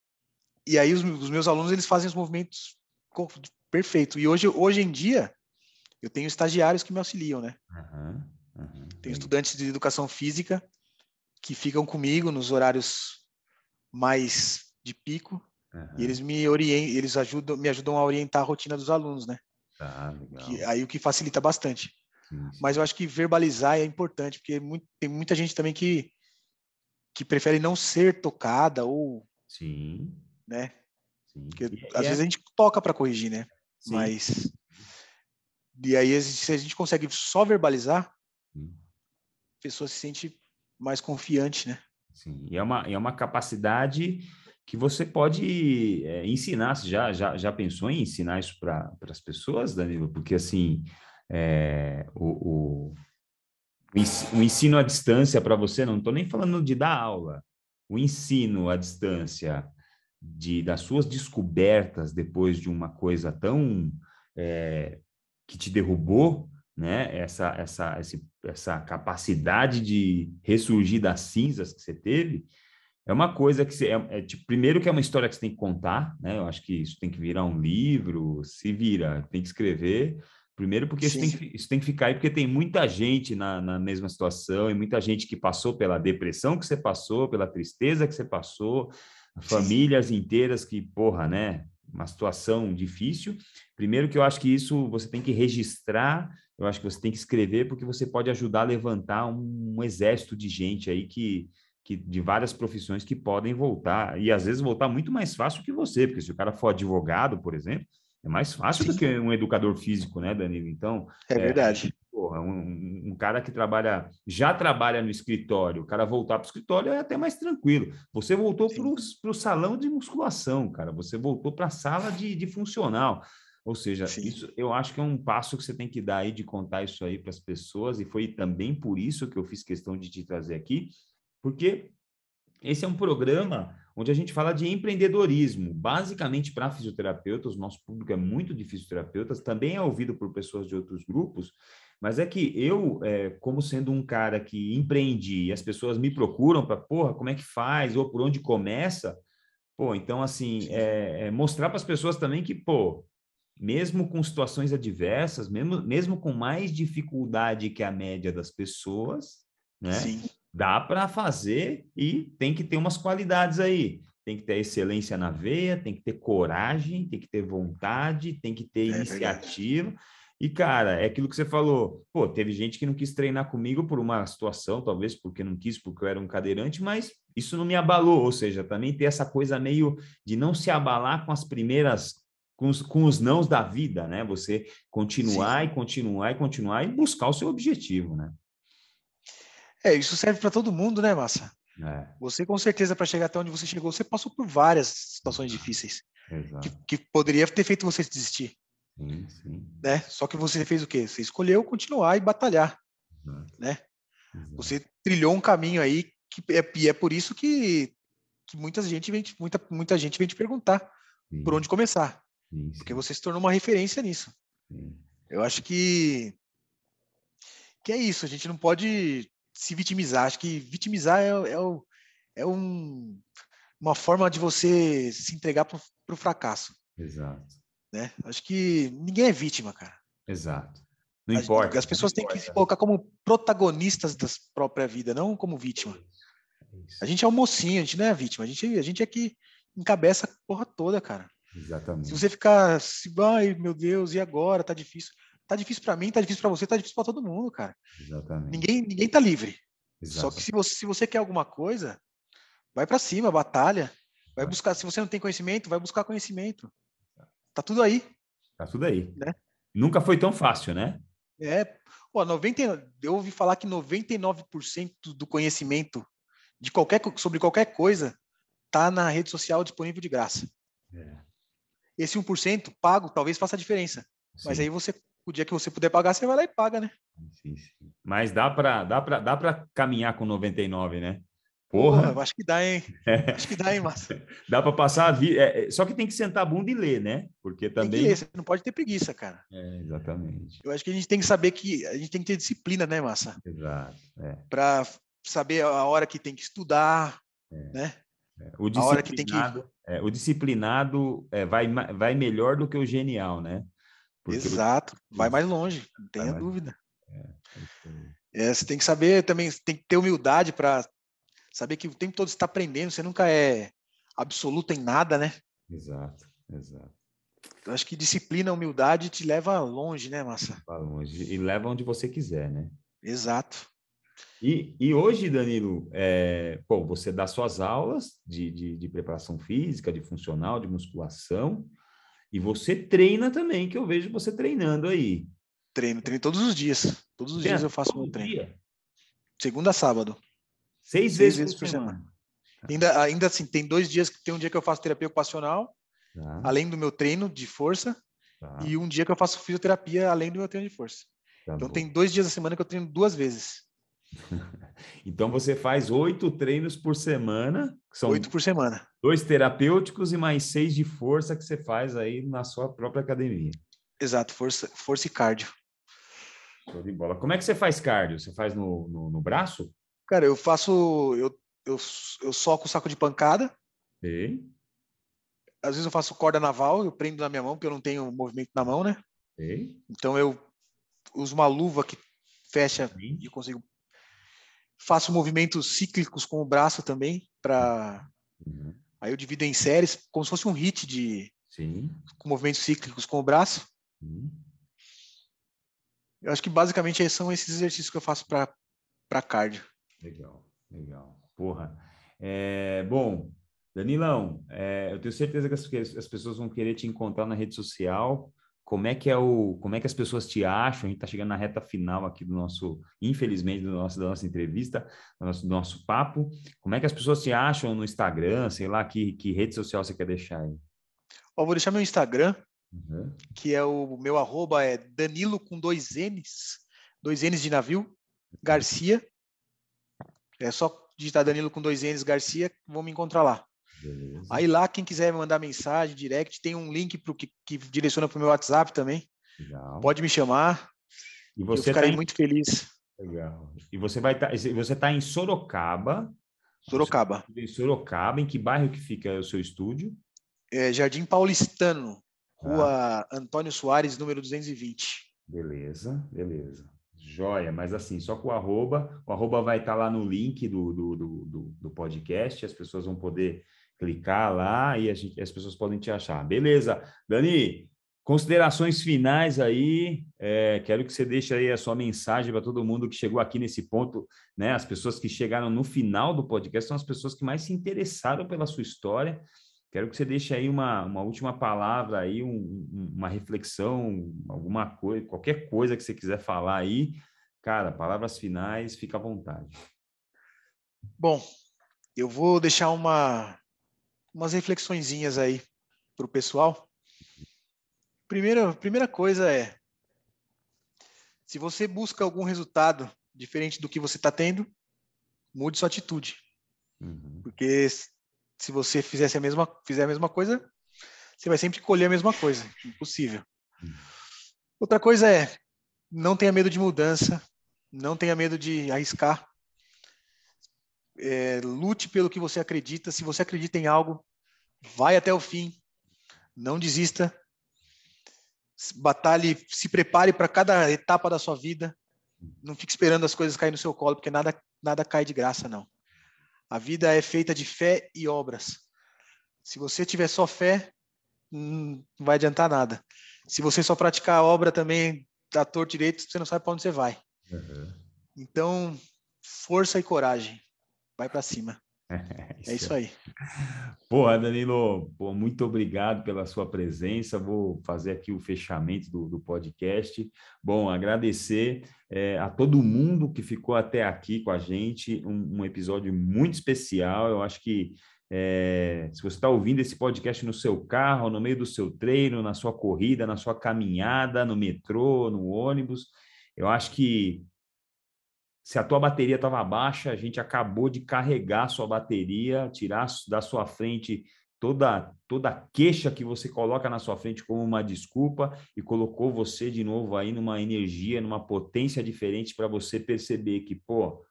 e aí os, os meus alunos eles fazem os movimentos perfeito. E hoje, hoje em dia, eu tenho estagiários que me auxiliam, né? Uhum, uhum, tenho estudantes de educação física que ficam comigo nos horários mais de pico uhum. e eles me orientam, eles ajudam, me ajudam a orientar a rotina dos alunos, né? Tá, legal. Que, aí o que facilita bastante. Sim, sim. Mas eu acho que verbalizar é importante porque muito, tem muita gente também que que prefere não ser tocada ou sim né? Sim. Porque e às vezes é a gente toca para corrigir, né? Sim. Mas e aí se a gente consegue só verbalizar, Sim. a pessoa se sente mais confiante, né? Sim. E é uma é uma capacidade que você pode é, ensinar. Você já, já, já pensou em ensinar isso para as pessoas, Danilo? Porque, assim, é, o, o, o, ensino à distância para você, não estou nem falando de dar aula, o ensino à distância de, das suas descobertas depois de uma coisa tão é, que te derrubou, né? Essa, essa, esse, essa capacidade de ressurgir das cinzas que você teve é uma coisa que você, é, é tipo, primeiro que é uma história que você tem que contar, né? Eu acho que isso tem que virar um livro, se vira, tem que escrever. Primeiro porque isso tem, que, isso tem, que, ficar aí, porque tem muita gente na, na mesma situação e muita gente que passou pela depressão que você passou, pela tristeza que você passou, famílias inteiras que, porra, né? Uma situação difícil. Primeiro, que eu acho que isso você tem que registrar, eu acho que você tem que escrever, porque você pode ajudar a levantar um, um exército de gente aí que, que de várias profissões que podem voltar. E às vezes voltar muito mais fácil que você, porque se o cara for advogado, por exemplo, é mais fácil Sim. do que um educador físico, né, Danilo? Então. É, é verdade. Porra, tipo, é um, um cara que trabalha, já trabalha no escritório, o cara voltar para o escritório é até mais tranquilo. Você voltou para o salão de musculação, cara. Você voltou para a sala de, de funcional. Ou seja, Sim. isso eu acho que é um passo que você tem que dar aí de contar isso aí para as pessoas, e foi também por isso que eu fiz questão de te trazer aqui, porque esse é um programa onde a gente fala de empreendedorismo, basicamente para fisioterapeutas, nosso público é muito de fisioterapeutas, também é ouvido por pessoas de outros grupos, mas é que eu, é, como sendo um cara que empreendi e as pessoas me procuram para, porra, como é que faz? Ou por onde começa? Pô, então, assim, é, é mostrar para as pessoas também que, pô, mesmo com situações adversas, mesmo, mesmo com mais dificuldade que a média das pessoas, né? Sim. Dá para fazer e tem que ter umas qualidades aí. Tem que ter excelência na veia, tem que ter coragem, tem que ter vontade, tem que ter é iniciativa. Verdade. E, cara, é aquilo que você falou. Pô, teve gente que não quis treinar comigo por uma situação, talvez porque não quis, porque eu era um cadeirante, mas isso não me abalou. Ou seja, também tem essa coisa meio de não se abalar com as primeiras, com os, com os nãos da vida, né? Você continuar Sim. e continuar e continuar e buscar o seu objetivo, né? É, isso serve para todo mundo, né, Massa? É. Você, com certeza, para chegar até onde você chegou, você passou por várias situações ah, difíceis que, que poderia ter feito você desistir. Né? Só que você fez o quê? Você escolheu continuar e batalhar, Exato. né? Exato. Você trilhou um caminho aí que é, e é por isso que, que muita gente vem te, muita, muita gente vem te perguntar sim. por onde começar, sim, sim. porque você se tornou uma referência nisso. Eu acho que que é isso. A gente não pode se vitimizar. Acho que vitimizar é, é, o, é um, uma forma de você se entregar para o fracasso. Exato. Né? Acho que ninguém é vítima, cara. Exato. Não importa. As pessoas têm que se colocar como protagonistas da própria vida, não como vítima. É é isso. A gente é um mocinho, a gente não é a vítima. A gente, a gente é que encabeça a porra toda, cara. Exatamente. Se você ficar, assim, ai meu Deus, e agora? Tá difícil. Tá difícil para mim, tá difícil para você, tá difícil para todo mundo, cara. Exatamente. Ninguém, ninguém tá livre. Exato. Só que se você, se você quer alguma coisa, vai para cima, batalha. Vai buscar. Se você não tem conhecimento, vai buscar conhecimento. Tá tudo aí. Tá tudo aí. Né? Nunca foi tão fácil, né? É. Ó, 90, eu ouvi falar que 99% do conhecimento de qualquer, sobre qualquer coisa tá na rede social disponível de graça. É. Esse 1% pago talvez faça a diferença. Sim. Mas aí você o dia que você puder pagar, você vai lá e paga, né? Sim, sim. Mas dá para dá para dá para caminhar com 99, né? Porra. Porra, eu acho que dá, hein? É. Acho que dá, hein, massa [LAUGHS] Dá para passar a vida. É, é, só que tem que sentar a bunda e ler, né? Porque também. Tem que ler, você não pode ter preguiça, cara. É, exatamente. Eu acho que a gente tem que saber que. A gente tem que ter disciplina, né, Massa? Exato. É. Para saber a hora que tem que estudar, é, né? É. O a hora que tem que. o disciplinado vai, vai melhor do que o genial, né? Porque Exato. O... Vai mais longe, não tenha dúvida. Mais... É, você tem que saber também, tem que ter humildade para Saber que o tempo todo está aprendendo, você nunca é absoluto em nada, né? Exato, exato. Eu acho que disciplina, humildade te leva longe, né, Massa? Leva longe. E leva onde você quiser, né? Exato. E, e hoje, Danilo, é, pô, você dá suas aulas de, de, de preparação física, de funcional, de musculação, e você treina também, que eu vejo você treinando aí. Treino, treino todos os dias. Todos os dias eu faço meu treino. Dia? Segunda a sábado. Seis, Seis vezes, vezes, por, semana. semana. Ainda, ainda assim, tem dois dias que tem um dia que eu faço terapia ocupacional, tá. além do meu treino de força, tá. e um dia que eu faço fisioterapia além do meu treino de força. Tá então bom. tem dois dias da semana que eu treino duas vezes. [LAUGHS] então você faz oito treinos por semana. são oito por semana. Dois terapêuticos e mais seis de força que você faz aí na sua própria academia. Exato, força, força e cardio. Show de bola. Como é que você faz cardio? Você faz no, no, no braço? Cara, eu faço. Eu, eu, eu soco o saco de pancada. E? Às vezes eu faço corda naval, eu prendo na minha mão, porque eu não tenho movimento na mão, né? E? Então eu uso uma luva que fecha e, e consigo. Faço movimentos cíclicos com o braço também, para uhum. Aí eu divido em séries, como se fosse um hit de Sim. Com movimentos cíclicos com o braço. Uhum. Eu acho que basicamente são esses exercícios que eu faço para cardio. Legal, legal. Porra. É, bom, Danilão, é, eu tenho certeza que as, que as, pessoas vão querer te encontrar na rede social. Como é que é o, como é que as pessoas te acham? A gente está chegando na reta final aqui do nosso, infelizmente, do nosso, da nossa entrevista, do nosso, do nosso papo. Como é que as pessoas te acham no Instagram? Sei lá, que, que rede social você quer deixar aí? Ó, vou deixar meu Instagram, uhum. que é o meu arroba é Danilo com dois N's, dois N's de navio, uhum. Garcia. É só digitar Danilo com dois N's Garcia, vão me encontrar lá. Beleza. Aí lá, quem quiser me mandar mensagem, direct, tem um link pro que, que direciona para o meu WhatsApp também. Legal. Pode me chamar. E você eu ficarei tá muito feliz. Legal. E você vai estar. Tá, você está em Sorocaba. Sorocaba. Em Sorocaba, em que bairro que fica o seu estúdio? É Jardim Paulistano, ah. rua Antônio Soares, número 220. Beleza, beleza. Joia, mas assim, só com o arroba, o arroba vai estar tá lá no link do, do, do, do, podcast, as pessoas vão poder clicar lá e gente, as pessoas podem te achar. Beleza. Dani, considerações finais aí, é, quero que você deixe aí a sua mensagem para todo mundo que chegou aqui nesse ponto, né? As pessoas que chegaram no final do podcast são as pessoas que mais se interessaram pela sua história Quero que você deixe aí uma, uma última palavra aí, um, uma reflexão, alguma coisa, qualquer coisa que você quiser falar aí. Cara, palavras finais, fica à vontade. Bom, eu vou deixar uma, umas reflexõezinhas aí para o pessoal. Primeira, primeira coisa é, se você busca algum resultado diferente do que você está tendo, mude sua atitude. Uhum. Porque se você fizesse a mesma, fizer a mesma coisa, você vai sempre colher a mesma coisa. Impossível. Hum. Outra coisa é não tenha medo de mudança, não tenha medo de arriscar. É, lute pelo que você acredita. Se você acredita em algo, vai até o fim. Não desista. Batalhe, se prepare para cada etapa da sua vida. Não fique esperando as coisas cair no seu colo, porque nada, nada cai de graça, não. A vida é feita de fé e obras. Se você tiver só fé, hum, não vai adiantar nada. Se você só praticar a obra também da torre direito, você não sabe para onde você vai. Uhum. Então, força e coragem. Vai para cima isso [LAUGHS] é isso aí. Porra, Danilo, pô, muito obrigado pela sua presença. Vou fazer aqui o fechamento do, do podcast. Bom, agradecer é, a todo mundo que ficou até aqui com a gente. Um, um episódio muito especial. Eu acho que é, se você está ouvindo esse podcast no seu carro, no meio do seu treino, na sua corrida, na sua caminhada, no metrô, no ônibus, eu acho que se a tua bateria estava baixa, a gente acabou de carregar a sua bateria, tirar da sua frente toda toda queixa que você coloca na sua frente como uma desculpa e colocou você de novo aí numa energia, numa potência diferente para você perceber que, pô,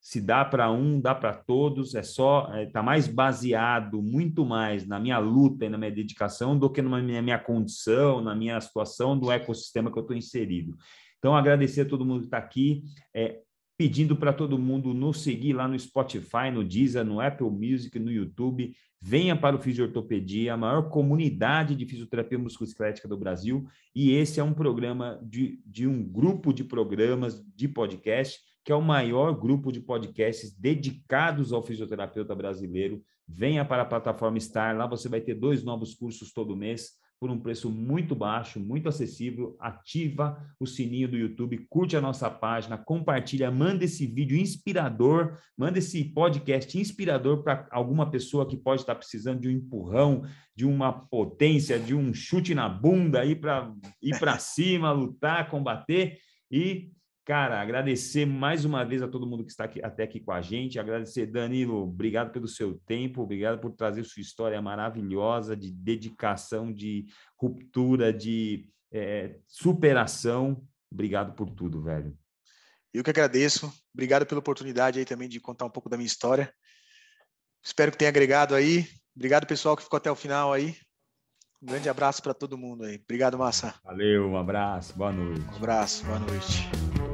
se dá para um, dá para todos, é só está é, tá mais baseado muito mais na minha luta e na minha dedicação do que na minha, minha condição, na minha situação do ecossistema que eu estou inserido. Então, agradecer a todo mundo que está aqui. É, pedindo para todo mundo nos seguir lá no Spotify, no Deezer, no Apple Music, no YouTube. Venha para o Fisiortopedia, a maior comunidade de fisioterapia musculoesquelética do Brasil. E esse é um programa de, de um grupo de programas de podcast, que é o maior grupo de podcasts dedicados ao fisioterapeuta brasileiro. Venha para a plataforma Star, lá você vai ter dois novos cursos todo mês por um preço muito baixo, muito acessível. Ativa o sininho do YouTube, curte a nossa página, compartilha, manda esse vídeo inspirador, manda esse podcast inspirador para alguma pessoa que pode estar precisando de um empurrão, de uma potência, de um chute na bunda aí para ir para [LAUGHS] cima, lutar, combater e Cara, agradecer mais uma vez a todo mundo que está aqui, até aqui com a gente. Agradecer, Danilo, obrigado pelo seu tempo, obrigado por trazer sua história maravilhosa de dedicação, de ruptura, de é, superação. Obrigado por tudo, velho. Eu que agradeço. Obrigado pela oportunidade aí também de contar um pouco da minha história. Espero que tenha agregado aí. Obrigado, pessoal, que ficou até o final aí. Um grande abraço para todo mundo aí. Obrigado, Massa. Valeu, um abraço, boa noite. Um abraço, boa noite.